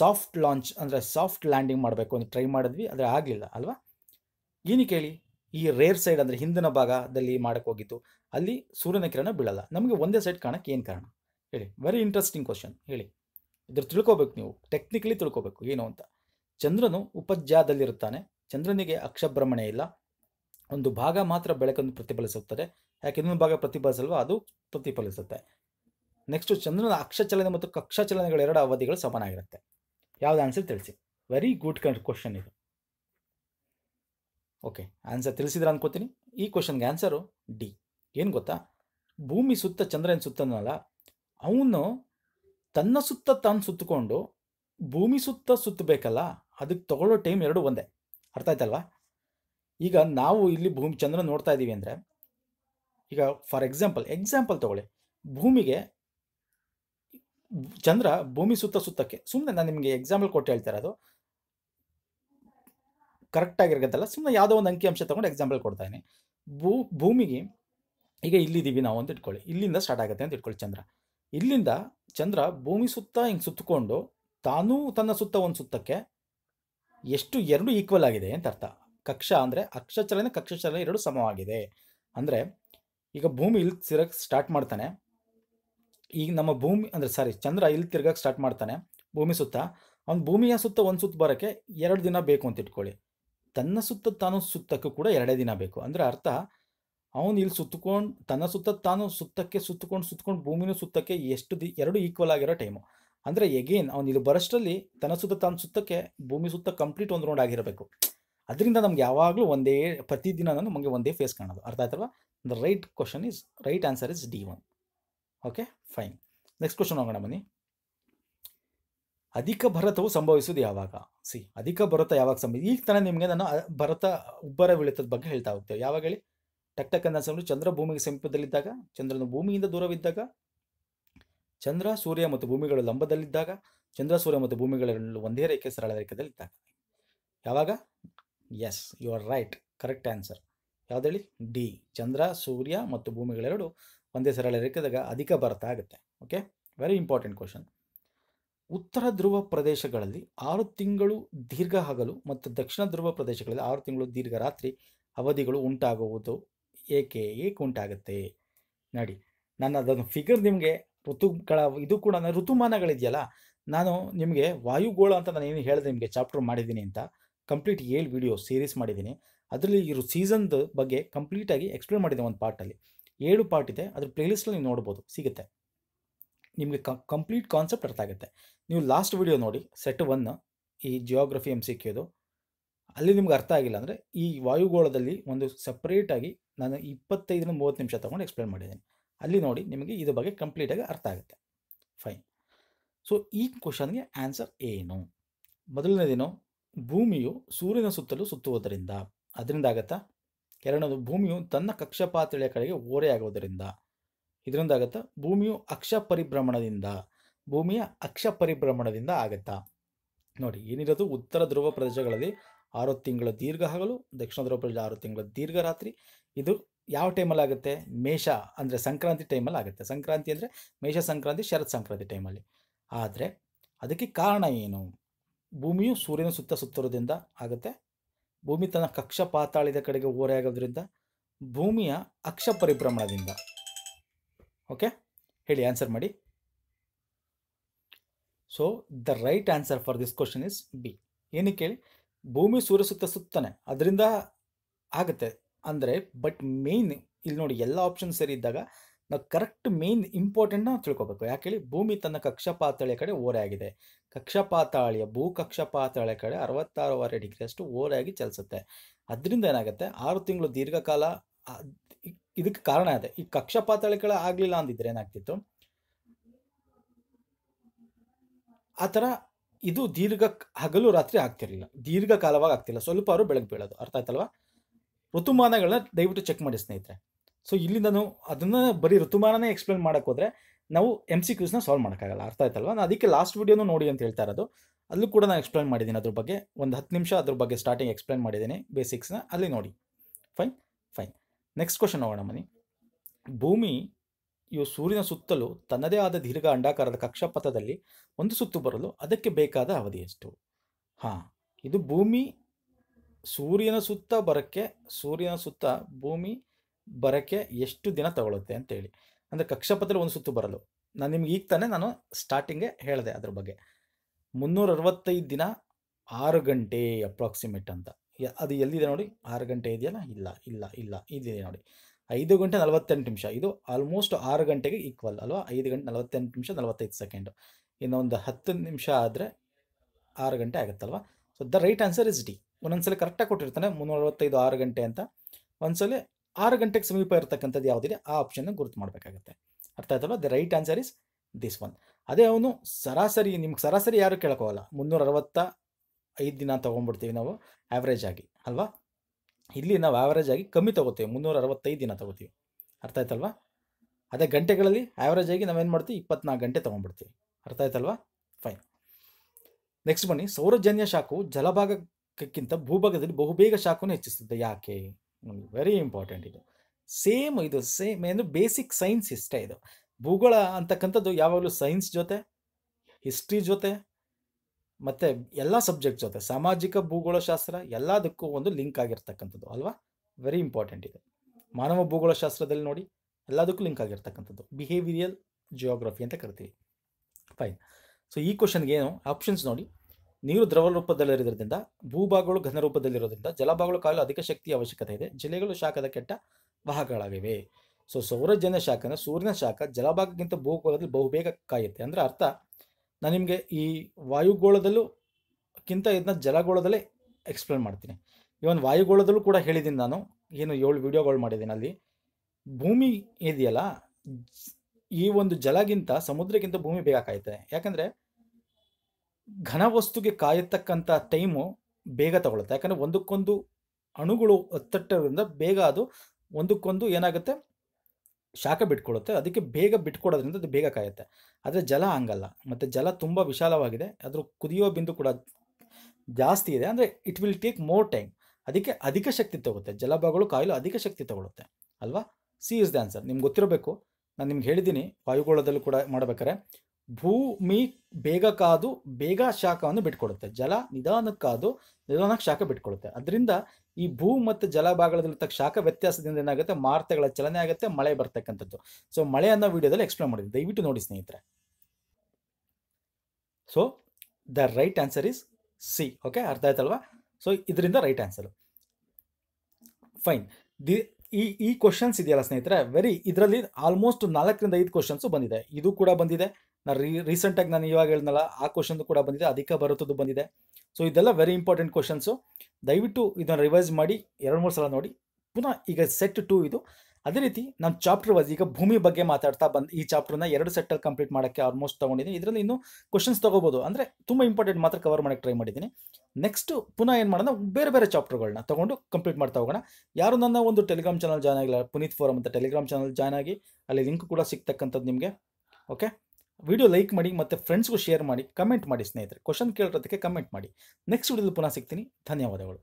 ಸಾಫ್ಟ್ ಲಾಂಚ್ ಅಂದರೆ ಸಾಫ್ಟ್ ಲ್ಯಾಂಡಿಂಗ್ ಮಾಡಬೇಕು ಅಂತ ಟ್ರೈ ಮಾಡಿದ್ವಿ ಆದರೆ ಆಗಲಿಲ್ಲ ಅಲ್ವಾ ಏನಕ್ಕೆ ಕೇಳಿ ಈ ರೇರ್ ಸೈಡ್ ಅಂದರೆ ಹಿಂದಿನ ಭಾಗದಲ್ಲಿ ಮಾಡೋಕ್ಕೆ ಹೋಗಿತ್ತು ಅಲ್ಲಿ ಸೂರ್ಯನ ಕಿರಣ ಬೀಳಲ್ಲ ನಮಗೆ ಒಂದೇ ಸೈಡ್ ಕಾಣಕ್ಕೆ ಏನು ಕಾರಣ ಹೇಳಿ ವೆರಿ ಇಂಟ್ರೆಸ್ಟಿಂಗ್ ಕ್ವಶನ್ ಹೇಳಿ ಇದ್ರ ತಿಳ್ಕೋಬೇಕು ನೀವು ಟೆಕ್ನಿಕಲಿ ತಿಳ್ಕೋಬೇಕು ಏನು ಅಂತ ಚಂದ್ರನು ಉಪಜ್ಯಾದಲ್ಲಿರುತ್ತಾನೆ ಚಂದ್ರನಿಗೆ ಅಕ್ಷಭ್ರಮಣೆ ಇಲ್ಲ ಒಂದು ಭಾಗ ಮಾತ್ರ ಬೆಳಕನ್ನು ಪ್ರತಿಫಲಿಸುತ್ತದೆ ಯಾಕೆ ಇನ್ನೊಂದು ಭಾಗ ಪ್ರತಿಫಲಿಸಲ್ವ ಅದು ಪ್ರತಿಫಲಿಸುತ್ತೆ ನೆಕ್ಸ್ಟು ಚಂದ್ರನ ಅಕ್ಷಚಲನೆ ಮತ್ತು ಎರಡು ಅವಧಿಗಳು ಸಮಾನ ಆಗಿರುತ್ತೆ ಯಾವ್ದು ಆನ್ಸರ್ ತಿಳಿಸಿ ವೆರಿ ಗುಡ್ ಕ್ವಶನ್ ಇದು ಓಕೆ ಆನ್ಸರ್ ತಿಳಿಸಿದ್ರೆ ಅನ್ಕೋತೀನಿ ಈ ಕ್ವಶನ್ಗೆ ಆನ್ಸರು ಡಿ ಏನು ಗೊತ್ತಾ ಭೂಮಿ ಸುತ್ತ ಚಂದ್ರ ಏನು ಸುತ್ತನಲ್ಲ ಅವನು ತನ್ನ ಸುತ್ತ ತಾನು ಸುತ್ತಕೊಂಡು ಭೂಮಿ ಸುತ್ತ ಸುತ್ತಬೇಕಲ್ಲ ಅದಕ್ಕೆ ತಗೊಳ್ಳೋ ಟೈಮ್ ಎರಡು ಒಂದೇ ಅರ್ಥ ಆಯ್ತಲ್ವಾ ಈಗ ನಾವು ಇಲ್ಲಿ ಭೂಮಿ ಚಂದ್ರ ನೋಡ್ತಾ ಇದ್ದೀವಿ ಅಂದರೆ ಈಗ ಫಾರ್ ಎಕ್ಸಾಂಪಲ್ ಎಕ್ಸಾಂಪಲ್ ತಗೊಳ್ಳಿ ಭೂಮಿಗೆ ಚಂದ್ರ ಭೂಮಿ ಸುತ್ತ ಸುತ್ತಕ್ಕೆ ಸುಮ್ಮನೆ ನಾನು ನಿಮಗೆ ಎಕ್ಸಾಂಪಲ್ ಕೊಟ್ಟು ಹೇಳ್ತಾ ಇರೋದು ಕರೆಕ್ಟಾಗಿರೋದಲ್ಲ ಸುಮ್ಮನೆ ಯಾವುದೋ ಒಂದು ಅಂಕಿಅಂಶ ತಗೊಂಡು ಎಕ್ಸಾಂಪಲ್ ಕೊಡ್ತಾಯಿನಿ ಭೂ ಭೂಮಿಗೆ ಈಗ ಇಲ್ಲಿದ್ದೀವಿ ನಾವು ಅಂತ ಇಟ್ಕೊಳ್ಳಿ ಇಲ್ಲಿಂದ ಸ್ಟಾರ್ಟ್ ಆಗುತ್ತೆ ಅಂತ ಇಟ್ಕೊಳ್ಳಿ ಚಂದ್ರ ಇಲ್ಲಿಂದ ಚಂದ್ರ ಭೂಮಿ ಸುತ್ತ ಹಿಂಗೆ ಸುತ್ತಕೊಂಡು ತಾನೂ ತನ್ನ ಸುತ್ತ ಒಂದು ಸುತ್ತಕ್ಕೆ ಎಷ್ಟು ಎರಡು ಈಕ್ವಲ್ ಆಗಿದೆ ಅಂತ ಅರ್ಥ ಕಕ್ಷ ಅಂದರೆ ಅಕ್ಷಚಲನೆ ಕಕ್ಷಚಲನೆ ಎರಡು ಸಮವಾಗಿದೆ ಅಂದರೆ ಈಗ ಭೂಮಿ ಇಲ್ಲಿ ತಿರ್ಗಕ್ಕೆ ಸ್ಟಾರ್ಟ್ ಮಾಡ್ತಾನೆ ಈಗ ನಮ್ಮ ಭೂಮಿ ಅಂದರೆ ಸಾರಿ ಚಂದ್ರ ಇಲ್ಲಿ ತಿರ್ಗಕ್ಕೆ ಸ್ಟಾರ್ಟ್ ಮಾಡ್ತಾನೆ ಭೂಮಿ ಸುತ್ತ ಅವ್ನು ಭೂಮಿಯ ಸುತ್ತ ಒಂದು ಸುತ್ತ ಬರೋಕ್ಕೆ ಎರಡು ದಿನ ಬೇಕು ಅಂತ ಇಟ್ಕೊಳ್ಳಿ ತನ್ನ ಸುತ್ತ ತಾನು ಸುತ್ತಕ್ಕೂ ಕೂಡ ಎರಡೇ ದಿನ ಬೇಕು ಅಂದರೆ ಅರ್ಥ ಅವನು ಇಲ್ಲಿ ಸುತ್ತಕೊಂಡು ತನ್ನ ಸುತ್ತ ತಾನು ಸುತ್ತಕ್ಕೆ ಸುತ್ತಕೊಂಡು ಸುತ್ತಕೊಂಡು ಭೂಮಿನೂ ಸುತ್ತಕ್ಕೆ ಎಷ್ಟು ದಿ ಎರಡು ಈಕ್ವಲ್ ಆಗಿರೋ ಟೈಮು ಅಂದರೆ ಎಗೇನ್ ಅವ್ನು ಇಲ್ಲಿ ಬರೋಷ್ಟರಲ್ಲಿ ತನ್ನ ಸುತ್ತ ತಾನು ಸುತ್ತಕ್ಕೆ ಭೂಮಿ ಸುತ್ತ ಕಂಪ್ಲೀಟ್ ಒಂದು ರೌಂಡ್ ಆಗಿರಬೇಕು ಅದರಿಂದ ನಮ್ಗೆ ಯಾವಾಗಲೂ ಒಂದೇ ಪ್ರತಿದಿನ ನಮಗೆ ಒಂದೇ ಫೇಸ್ ಕಾಣೋದು ಅರ್ಥ ಆಯ್ತಲ್ವಾ the right question is right answer is D one okay fine next question ಹೋಗೋಣ ಬನ್ನಿ ಅಧಿಕ ಭರತವು ಸಂಭವಿಸುವುದು ಯಾವಾಗ ಸಿ ಅಧಿಕ ಭರತ ಯಾವಾಗ ಸಂಭವ ಈಗ ತಾನೇ ನಿಮಗೆ ನಾನು ಭರತ ಉಬ್ಬರ ವಿಳಿತದ ಬಗ್ಗೆ ಹೇಳ್ತಾ ಹೋಗ್ತೇವೆ ಯಾವಾಗ ಹೇಳಿ ಟಕ್ ಟಕ್ ಸಮಯ ಚಂದ್ರ ಭೂಮಿಗೆ ಸಮೀಪದಲ್ಲಿದ್ದಾಗ ಚಂದ್ರನು ಭೂಮಿಯಿಂದ ದೂರವಿದ್ದಾಗ ಚಂದ್ರ ಸೂರ್ಯ ಮತ್ತು ಭೂಮಿಗಳು ಲಂಬದಲ್ಲಿದ್ದಾಗ ಚಂದ್ರ ಸೂರ್ಯ ಮತ್ತು ಭೂಮಿಗಳ ಒಂದೇ ರೇಖೆ ಸರಳ ರೇಖೆದಲ್ಲಿದ್ದಾಗ ಯಾವಾಗ S U R right correct answer ಯಾವ್ದು ಹೇಳಿ ಡಿ ಚಂದ್ರ ಸೂರ್ಯ ಮತ್ತು ಭೂಮಿಗಳೆರಡು ಒಂದೇ ಸರಳ ರೇಖೆದಾಗ ಅಧಿಕ ಭರತ ಆಗುತ್ತೆ ಓಕೆ ವೆರಿ ಇಂಪಾರ್ಟೆಂಟ್ ಕ್ವಶನ್ ಉತ್ತರ ಧ್ರುವ ಪ್ರದೇಶಗಳಲ್ಲಿ ಆರು ತಿಂಗಳು ದೀರ್ಘ ಹಗಲು ಮತ್ತು ದಕ್ಷಿಣ ಧ್ರುವ ಪ್ರದೇಶಗಳಲ್ಲಿ ಆರು ತಿಂಗಳು ದೀರ್ಘ ರಾತ್ರಿ ಅವಧಿಗಳು ಉಂಟಾಗುವುದು ಏಕೆ ಏಕೆ ಉಂಟಾಗುತ್ತೆ ನೋಡಿ ನಾನು ಅದನ್ನು ಫಿಗರ್ ನಿಮಗೆ ಋತುಗಳ ಇದು ಕೂಡ ಋತುಮಾನಗಳಿದೆಯಲ್ಲ ನಾನು ನಿಮಗೆ ವಾಯುಗೋಳ ಅಂತ ನಾನು ಏನು ಹೇಳಿದೆ ನಿಮಗೆ ಚಾಪ್ಟರ್ ಮಾಡಿದ್ದೀನಿ ಅಂತ ಕಂಪ್ಲೀಟ್ ಏಳು ವಿಡಿಯೋ ಸೀರೀಸ್ ಮಾಡಿದ್ದೀನಿ ಅದರಲ್ಲಿ ಇರೋ ಸೀಸನ್ದ ಬಗ್ಗೆ ಕಂಪ್ಲೀಟಾಗಿ ಎಕ್ಸ್ಪ್ಲೇನ್ ಮಾಡಿದ್ದೆ ಒಂದು ಪಾರ್ಟಲ್ಲಿ ಏಳು ಪಾರ್ಟ್ ಇದೆ ಅದ್ರ ಪ್ಲೇಲಿಸ್ಟಲ್ಲಿ ನೀವು ನೋಡ್ಬೋದು ಸಿಗುತ್ತೆ ನಿಮಗೆ ಕಂಪ್ಲೀಟ್ ಕಾನ್ಸೆಪ್ಟ್ ಅರ್ಥ ಆಗುತ್ತೆ ನೀವು ಲಾಸ್ಟ್ ವಿಡಿಯೋ ನೋಡಿ ಸೆಟ್ ಒನ್ ಈ ಜಿಯೋಗ್ರಫಿ ಎಮ್ ಸಿ ಅಲ್ಲಿ ನಿಮ್ಗೆ ಅರ್ಥ ಆಗಿಲ್ಲ ಅಂದರೆ ಈ ವಾಯುಗೋಳದಲ್ಲಿ ಒಂದು ಸಪ್ರೇಟಾಗಿ ನಾನು ಇಪ್ಪತ್ತೈದರಿಂದ ಮೂವತ್ತು ನಿಮಿಷ ತೊಗೊಂಡು ಎಕ್ಸ್ಪ್ಲೇನ್ ಮಾಡಿದ್ದೀನಿ ಅಲ್ಲಿ ನೋಡಿ ನಿಮಗೆ ಇದ್ರ ಬಗ್ಗೆ ಕಂಪ್ಲೀಟಾಗಿ ಅರ್ಥ ಆಗುತ್ತೆ ಫೈನ್ ಸೊ ಈ ಕ್ವಶನ್ಗೆ ಆನ್ಸರ್ ಏನು ಮೊದಲನೇದೇನು ಭೂಮಿಯು ಸೂರ್ಯನ ಸುತ್ತಲೂ ಸುತ್ತುವುದರಿಂದ ಅದರಿಂದ ಆಗತ್ತಾ ಎರಡನೇದು ಭೂಮಿಯು ತನ್ನ ಕಕ್ಷಪಾತ್ರೆಯ ಕಡೆಗೆ ಓರೆಯಾಗುವುದರಿಂದ ಇದರಿಂದ ಆಗುತ್ತಾ ಭೂಮಿಯು ಅಕ್ಷ ಪರಿಭ್ರಮಣದಿಂದ ಭೂಮಿಯ ಅಕ್ಷ ಪರಿಭ್ರಮಣದಿಂದ ಆಗತ್ತಾ ನೋಡಿ ಏನಿರೋದು ಉತ್ತರ ಧ್ರುವ ಪ್ರದೇಶಗಳಲ್ಲಿ ಆರು ತಿಂಗಳ ದೀರ್ಘ ಹಗಲು ದಕ್ಷಿಣ ಧ್ರುವ ಪ್ರದೇಶ ಆರು ತಿಂಗಳ ದೀರ್ಘ ರಾತ್ರಿ ಇದು ಯಾವ ಟೈಮಲ್ಲಿ ಆಗುತ್ತೆ ಮೇಷ ಅಂದರೆ ಸಂಕ್ರಾಂತಿ ಟೈಮಲ್ಲಿ ಆಗುತ್ತೆ ಸಂಕ್ರಾಂತಿ ಅಂದರೆ ಮೇಷ ಸಂಕ್ರಾಂತಿ ಶರತ್ ಸಂಕ್ರಾಂತಿ ಟೈಮಲ್ಲಿ ಆದರೆ ಅದಕ್ಕೆ ಕಾರಣ ಏನು ಭೂಮಿಯು ಸೂರ್ಯನ ಸುತ್ತ ಸುತ್ತಿರೋದ್ರಿಂದ ಆಗುತ್ತೆ ಭೂಮಿ ತನ್ನ ಕಕ್ಷ ಪಾತಾಳಿದ ಕಡೆಗೆ ಓರೆಯಾಗೋದ್ರಿಂದ ಭೂಮಿಯ ಅಕ್ಷ ಪರಿಭ್ರಮಣದಿಂದ ಓಕೆ ಹೇಳಿ ಆನ್ಸರ್ ಮಾಡಿ so the right answer for this question is B ಏನಕ್ಕೆ ಹೇಳಿ ಭೂಮಿ ಸೂರ್ಯ ಸುತ್ತ ಸುತ್ತಾನೆ ಅದರಿಂದ ಆಗುತ್ತೆ ಅಂದರೆ ಬಟ್ ಮೇನ್ ಇಲ್ಲಿ ನೋಡಿ ಎಲ್ಲ ಆಪ್ಷನ್ ಸರಿ ಇದ್ದಾಗ ನಾವು ಕರೆಕ್ಟ್ ಮೇನ್ ಇಂಪಾರ್ಟೆಂಟ್ನ ತಿಳ್ಕೊಬೇಕು ಯಾಕೆ ಹೇಳಿ ಭೂಮಿ ತನ್ನ ಕಕ್ಷಪಾತಾಳಿಯ ಕಡೆ ಓರೆಯಾಗಿದೆ ಕಕ್ಷಪಾತಾಳಿಯ ಭೂ ಕಕ್ಷಪಾತಾಳಿಯ ಕಡೆ ಅರವತ್ತಾರೂವರೆ ಅಷ್ಟು ಓರೆಯಾಗಿ ಚಲಿಸುತ್ತೆ ಅದರಿಂದ ಏನಾಗುತ್ತೆ ಆರು ತಿಂಗಳು ದೀರ್ಘಕಾಲ ಇದಕ್ಕೆ ಕಾರಣ ಅದೇ ಈ ಕಕ್ಷಪಾತಳಿಕೆಗಳ ಆಗಲಿಲ್ಲ ಅಂದಿದ್ರೆ ಏನಾಗ್ತಿತ್ತು ಆ ಥರ ಇದು ದೀರ್ಘ ಹಗಲು ರಾತ್ರಿ ಆಗ್ತಿರಲಿಲ್ಲ ದೀರ್ಘಕಾಲವಾಗಿ ಆಗ್ತಿಲ್ಲ ಸ್ವಲ್ಪ ಅವರು ಬೆಳಗ್ಗೆ ಬೀಳೋದು ಅರ್ಥ ಆಯ್ತಲ್ವಾ ಋತುಮಾನಗಳನ್ನ ದಯವಿಟ್ಟು ಚೆಕ್ ಮಾಡಿ ಸ್ನೇಹಿತರೆ ಸೊ ಇಲ್ಲಿಂದ ಅದನ್ನ ಅದನ್ನು ಬರೀ ಋತುಮಾನನೇ ಎಕ್ಸ್ಪ್ಲೇನ್ ಮಾಡಕ್ಕೆ ಹೋದ್ರೆ ನಾವು ಎಮ್ ಸಿ ಕ್ಯೂಸ್ನ ಸಾಲ್ವ್ ಮಾಡೋಕ್ಕಾಗಲ್ಲ ಅರ್ಥ ಆಯ್ತಲ್ವಾ ನಾನು ಅದಕ್ಕೆ ಲಾಸ್ಟ್ ವೀಡಿಯೋನು ನೋಡಿ ಅಂತ ಹೇಳ್ತಾ ಇರೋದು ಅಲ್ಲೂ ಕೂಡ ನಾನು ಎಕ್ಸ್ಪ್ಲೇನ್ ಮಾಡಿದ್ದೀನಿ ಅದ್ರ ಬಗ್ಗೆ ಒಂದು ಹತ್ತು ನಿಮಿಷ ಅದ್ರ ಬಗ್ಗೆ ಸ್ಟಾರ್ಟಿಂಗ್ ಎಕ್ಸ್ಪ್ಲೇನ್ ಮಾಡಿದ್ದೀನಿ ಬೇಸಿಕ್ಸ್ನ ಅಲ್ಲಿ ನೋಡಿ ಫೈನ್ ಫೈನ್ ನೆಕ್ಸ್ಟ್ ಕ್ವಶನ್ ಹೋಗೋಣ ಮನಿ ಭೂಮಿ ಇವು ಸೂರ್ಯನ ಸುತ್ತಲೂ ತನ್ನದೇ ಆದ ದೀರ್ಘ ಅಂಡಾಕಾರದ ಕಕ್ಷಪಥದಲ್ಲಿ ಒಂದು ಸುತ್ತು ಬರಲು ಅದಕ್ಕೆ ಬೇಕಾದ ಅವಧಿ ಎಷ್ಟು ಹಾಂ ಇದು ಭೂಮಿ ಸೂರ್ಯನ ಸುತ್ತ ಬರಕ್ಕೆ ಸೂರ್ಯನ ಸುತ್ತ ಭೂಮಿ ಬರಕ್ಕೆ ಎಷ್ಟು ದಿನ ತಗೊಳುತ್ತೆ ಅಂತೇಳಿ ಅಂದರೆ ಕಕ್ಷಪಥದಲ್ಲಿ ಒಂದು ಸುತ್ತು ಬರಲು ನಾನು ನಿಮ್ಗೆ ಈಗ ತಾನೇ ನಾನು ಸ್ಟಾರ್ಟಿಂಗೇ ಹೇಳಿದೆ ಅದ್ರ ಬಗ್ಗೆ ಮುನ್ನೂರ ಅರವತ್ತೈದು ದಿನ ಆರು ಗಂಟೆ ಅಪ್ರಾಕ್ಸಿಮೇಟ್ ಅಂತ ಅದು ಎಲ್ಲಿದೆ ನೋಡಿ ಆರು ಗಂಟೆ ಇದೆಯಲ್ಲ ಇಲ್ಲ ಇಲ್ಲ ಇಲ್ಲ ಇದಿದೆ ನೋಡಿ ಐದು ಗಂಟೆ ನಲವತ್ತೆಂಟು ನಿಮಿಷ ಇದು ಆಲ್ಮೋಸ್ಟ್ ಆರು ಗಂಟೆಗೆ ಈಕ್ವಲ್ ಅಲ್ವಾ ಐದು ಗಂಟೆ ನಲವತ್ತೆಂಟು ನಿಮಿಷ ನಲವತ್ತೈದು ಸೆಕೆಂಡು ಇನ್ನೊಂದು ಹತ್ತು ನಿಮಿಷ ಆದರೆ ಆರು ಗಂಟೆ ಆಗುತ್ತಲ್ವಾ so the right answer is D ಒಂದೊಂದ್ಸಲ ಕರೆಕ್ಟಾಗಿ ಕೊಟ್ಟಿರ್ತಾನೆ ಮುನ್ನೂರ ನಲವತ್ತೈದು ಆರು ಗಂಟೆ ಅಂತ ಒಂದ್ಸಲ ಆರು ಗಂಟೆಗೆ ಸಮೀಪ ಇರತಕ್ಕಂಥದ್ದು ಯಾವುದಿದೆ ಆ ಆಪ್ಷನ್ನ ಗುರುತು ಮಾಡಬೇಕಾಗುತ್ತೆ ಅರ್ಥ ಆಯ್ತಲ್ವಾ the right answer is this one ಅದೇ ಅವನು ಸರಾಸರಿ ನಿಮ್ಗೆ ಸರಾಸರಿ ಯಾರು ಕೇಳ್ಕೋವಲ್ಲ ಮುನ್ನೂರ ಅರವತ್ತ ಐದು ದಿನ ತೊಗೊಂಡ್ಬಿಡ್ತೀವಿ ನಾವು ಆ್ಯಾವ್ರೇಜ್ ಆಗಿ ಅಲ್ವಾ ಇಲ್ಲಿ ನಾವು ಆ್ಯಾವ್ರೇಜ್ ಆಗಿ ಕಮ್ಮಿ ತೊಗೋತೀವಿ ಮುನ್ನೂರ ಅರವತ್ತೈದು ದಿನ ತೊಗೋತೀವಿ ಅರ್ಥ ಆಯ್ತಲ್ವಾ ಅದೇ ಗಂಟೆಗಳಲ್ಲಿ ಆ್ಯಾವ್ರೇಜ್ ಆಗಿ ನಾವೇನು ಮಾಡ್ತೀವಿ ಇಪ್ಪತ್ನಾಲ್ಕು ಗಂಟೆ ತೊಗೊಂಡ್ಬಿಡ್ತೀವಿ ಅರ್ಥ ಆಯ್ತಲ್ವಾ ಫೈನ್ ನೆಕ್ಸ್ಟ್ ಬನ್ನಿ ಸೌರಜನ್ಯ ಶಾಖವು ಜಲಭಾಗಕ್ಕಿಂತ ಭೂಭಾಗದಲ್ಲಿ ಬಹುಬೇಗ ಶಾಖವನ್ನು ಹೆಚ್ಚಿಸ್ತದೆ ಯಾಕೆ ವೆರಿ ಇಂಪಾರ್ಟೆಂಟ್ ಇದು ಸೇಮ್ ಇದು ಸೇಮ್ ಏನು ಬೇಸಿಕ್ ಸೈನ್ಸ್ ಇಷ್ಟೇ ಇದು ಭೂಗೋಳ ಅಂತಕ್ಕಂಥದ್ದು ಯಾವಾಗಲೂ ಸೈನ್ಸ್ ಜೊತೆ ಹಿಸ್ಟ್ರಿ ಜೊತೆ ಮತ್ತು ಎಲ್ಲ ಸಬ್ಜೆಕ್ಟ್ ಜೊತೆ ಸಾಮಾಜಿಕ ಭೂಗೋಳಶಾಸ್ತ್ರ ಎಲ್ಲದಕ್ಕೂ ಒಂದು ಲಿಂಕ್ ಆಗಿರ್ತಕ್ಕಂಥದ್ದು ಅಲ್ವಾ ವೆರಿ ಇಂಪಾರ್ಟೆಂಟ್ ಇದೆ ಮಾನವ ಭೂಗೋಳಶಾಸ್ತ್ರದಲ್ಲಿ ನೋಡಿ ಎಲ್ಲದಕ್ಕೂ ಲಿಂಕ್ ಆಗಿರ್ತಕ್ಕಂಥದ್ದು ಬಿಹೇವಿಯಲ್ ಜಿಯೋಗ್ರಫಿ ಅಂತ ಕರಿತೀವಿ ಫೈನ್ ಸೊ ಈ ಕ್ವಶನ್ಗೆ ಏನು ಆಪ್ಷನ್ಸ್ ನೋಡಿ ನೀರು ದ್ರವ ರೂಪದಲ್ಲಿರೋದ್ರಿಂದ ಭೂಭಾಗಗಳು ಘನ ರೂಪದಲ್ಲಿರೋದ್ರಿಂದ ಜಲಭಾಗಗಳು ಕಾಲು ಅಧಿಕ ಶಕ್ತಿಯ ಅವಶ್ಯಕತೆ ಇದೆ ಜಿಲ್ಲೆಗಳು ಶಾಖದ ಕೆಟ್ಟ ಭಾಗಗಳಾಗಿವೆ ಸೊ ಸೌರಜನ್ಯ ಶಾಖನ ಸೂರ್ಯನ ಶಾಖ ಜಲಭಾಗಕ್ಕಿಂತ ಭೂಗೋಳದಲ್ಲಿ ಬಹುಬೇಗ ಕಾಯುತ್ತೆ ಅಂದರೆ ಅರ್ಥ ನಾನು ನಿಮಗೆ ಈ ವಾಯುಗೋಳದಲ್ಲೂ ಕಿಂತ ಇದನ್ನ ಜಲಗೋಳದಲ್ಲೇ ಎಕ್ಸ್ಪ್ಲೇನ್ ಮಾಡ್ತೀನಿ ಇವನ್ ವಾಯುಗೋಳದಲ್ಲೂ ಕೂಡ ಹೇಳಿದ್ದೀನಿ ನಾನು ಏನು ಏಳು ವಿಡಿಯೋಗಳು ಮಾಡಿದ್ದೀನಿ ಅಲ್ಲಿ ಭೂಮಿ ಇದೆಯಲ್ಲ ಈ ಒಂದು ಜಲಗಿಂತ ಸಮುದ್ರಕ್ಕಿಂತ ಭೂಮಿ ಬೇಗ ಕಾಯುತ್ತೆ ಯಾಕಂದರೆ ಘನ ವಸ್ತುಗೆ ಕಾಯತಕ್ಕಂಥ ಟೈಮು ಬೇಗ ತಗೊಳುತ್ತೆ ಯಾಕಂದರೆ ಒಂದಕ್ಕೊಂದು ಅಣುಗಳು ಒತ್ತಟ್ಟೋದ್ರಿಂದ ಬೇಗ ಅದು ಒಂದಕ್ಕೊಂದು ಏನಾಗುತ್ತೆ ಶಾಖ ಬಿಟ್ಕೊಡುತ್ತೆ ಅದಕ್ಕೆ ಬೇಗ ಬಿಟ್ಕೊಡೋದ್ರಿಂದ ಅದು ಬೇಗ ಕಾಯುತ್ತೆ ಆದರೆ ಜಲ ಹಂಗಲ್ಲ ಮತ್ತು ಜಲ ತುಂಬ ವಿಶಾಲವಾಗಿದೆ ಅದರ ಕುದಿಯೋ ಬಿಂದು ಕೂಡ ಜಾಸ್ತಿ ಇದೆ ಅಂದರೆ it will take more time ಅದಕ್ಕೆ ಅಧಿಕ ಶಕ್ತಿ ತಗುತ್ತೆ ಜಲಭಾಗಗಳು ಕಾಯಿಲು ಅಧಿಕ ಶಕ್ತಿ ತಗೊಳುತ್ತೆ ಅಲ್ವಾ ಸಿ ಇಸ್ ದ ಆನ್ಸರ್ ನಿಮ್ಗೆ ಗೊತ್ತಿರಬೇಕು ನಾನು ನಿಮ್ಗೆ ಹೇಳಿದ್ದೀನಿ ವಾಯುಗೋಳದಲ್ಲೂ ಕೂಡ ಮಾಡಬೇಕಾರೆ ಭೂಮಿ ಬೇಗ ಕಾದು ಬೇಗ ಶಾಖವನ್ನು ಬಿಟ್ಕೊಡುತ್ತೆ ಜಲ ನಿಧಾನಕ್ಕಾದು ನಿಧಾನಕ್ಕೆ ಶಾಖ ಬಿಟ್ಕೊಳುತ್ತೆ ಅದರಿಂದ ಈ ಭೂ ಮತ್ತು ಜಲ ಭಾಗದಲ್ಲಿರ್ತಕ್ಕ ಶಾಖ ವ್ಯತ್ಯಾಸದಿಂದ ಏನಾಗುತ್ತೆ ಮಾರ್ತೆಗಳ ಚಲನೆ ಆಗುತ್ತೆ ಮಳೆ ಬರ್ತಕ್ಕಂಥದ್ದು ಸೊ ಮಳೆ ಅನ್ನೋ ವಿಡಿಯೋದಲ್ಲಿ ಎಕ್ಸ್ಪ್ಲೇನ್ ಮಾಡಿದ್ವಿ ದಯವಿಟ್ಟು ನೋಡಿ ಸ್ನೇಹಿತರೆ so the right answer is C okay ಅರ್ಥ ಆಯ್ತಲ್ವಾ ಸೊ ಇದರಿಂದ ರೈಟ್ ಆನ್ಸರು ಫೈನ್ ದಿ ಈ ಈ ಕ್ವಶನ್ಸ್ ಇದೆಯಲ್ಲ ಸ್ನೇಹಿತರೆ ವೆರಿ ಇದರಲ್ಲಿ ಆಲ್ಮೋಸ್ಟ್ ನಾಲ್ಕರಿಂದ ಐದು ಕ್ವಶನ್ಸು ಬಂದಿದೆ ಇದು ಕೂಡ ಬಂದಿದೆ ನಾನು ರೀ ರೀಸೆಂಟಾಗಿ ನಾನು ಇವಾಗ ಹೇಳ್ದಲ್ಲ ಆ ಕ್ವಶನ್ದು ಕೂಡ ಬಂದಿದೆ ಅಧಿಕ ಬರುತ್ತದ್ದು ಬಂದಿದೆ ಸೊ ಇದೆಲ್ಲ ವೆರಿ ಇಂಪಾರ್ಟೆಂಟ್ ಕ್ವಶನ್ಸು ದಯವಿಟ್ಟು ಇದನ್ನು ರಿವೈಸ್ ಮಾಡಿ ಎರಡು ಮೂರು ಸಲ ನೋಡಿ ಪುನಃ ಈಗ ಸೆಟ್ ಟು ಇದು ಅದೇ ರೀತಿ ನಾನು ಚಾಪ್ಟರ್ ವೈಸ್ ಈಗ ಭೂಮಿ ಬಗ್ಗೆ ಮಾತಾಡ್ತಾ ಬಂದು ಈ ಚಾಪ್ಟರ್ನ ಎರಡು ಸೆಟ್ಟಲ್ಲಿ ಕಂಪ್ಲೀಟ್ ಮಾಡೋಕ್ಕೆ ಆಲ್ಮೋಸ್ಟ್ ತೊಗೊಂಡಿದ್ದೀನಿ ಇದರಲ್ಲಿ ಇನ್ನೂ ಕ್ವಶನ್ಸ್ ತೊಗೋಬೋದು ಅಂದರೆ ತುಂಬ ಇಂಪಾರ್ಟೆಂಟ್ ಮಾತ್ರ ಕವರ್ ಮಾಡೋಕ್ಕೆ ಟ್ರೈ ಮಾಡಿದ್ದೀನಿ ನೆಕ್ಸ್ಟ್ ಪುನಃ ಏನು ಮಾಡೋಣ ಬೇರೆ ಬೇರೆ ಚಾಪ್ಟರ್ಗಳನ್ನ ತೊಗೊಂಡು ಕಂಪ್ಲೀಟ್ ಮಾಡ್ತಾ ಹೋಗೋಣ ಯಾರು ನನ್ನ ಒಂದು ಟೆಲಿಗ್ರಾಮ್ ಚಾನಲ್ ಜಾಯ್ನ್ ಆಗಿಲ್ಲ ಪುನೀತ್ ಫೋರಮ್ ಅಂತ ಟೆಲಿಗ್ರಾಮ್ ಚಾನಲ್ ಜಾಯ್ನ್ ಆಗಿ ಅಲ್ಲಿ ಲಿಂಕ್ ಕೂಡ ಸಿಗ್ತಕ್ಕಂಥದ್ದು ನಿಮಗೆ ಓಕೆ ವಿಡಿಯೋ ಲೈಕ್ ಮಾಡಿ ಮತ್ತು ಫ್ರೆಂಡ್ಸ್ಗೂ ಶೇರ್ ಮಾಡಿ ಕಮೆಂಟ್ ಮಾಡಿ ಸ್ನೇಹಿತರೆ ಕ್ವಶನ್ ಕೇಳಿರೋದಕ್ಕೆ ಕಮೆಂಟ್ ಮಾಡಿ ನೆಕ್ಸ್ಟ್ ವಿಡಿಯೋದಲ್ಲಿ ಪುನಃ ಸಿಗ್ತೀನಿ ಧನ್ಯವಾದಗಳು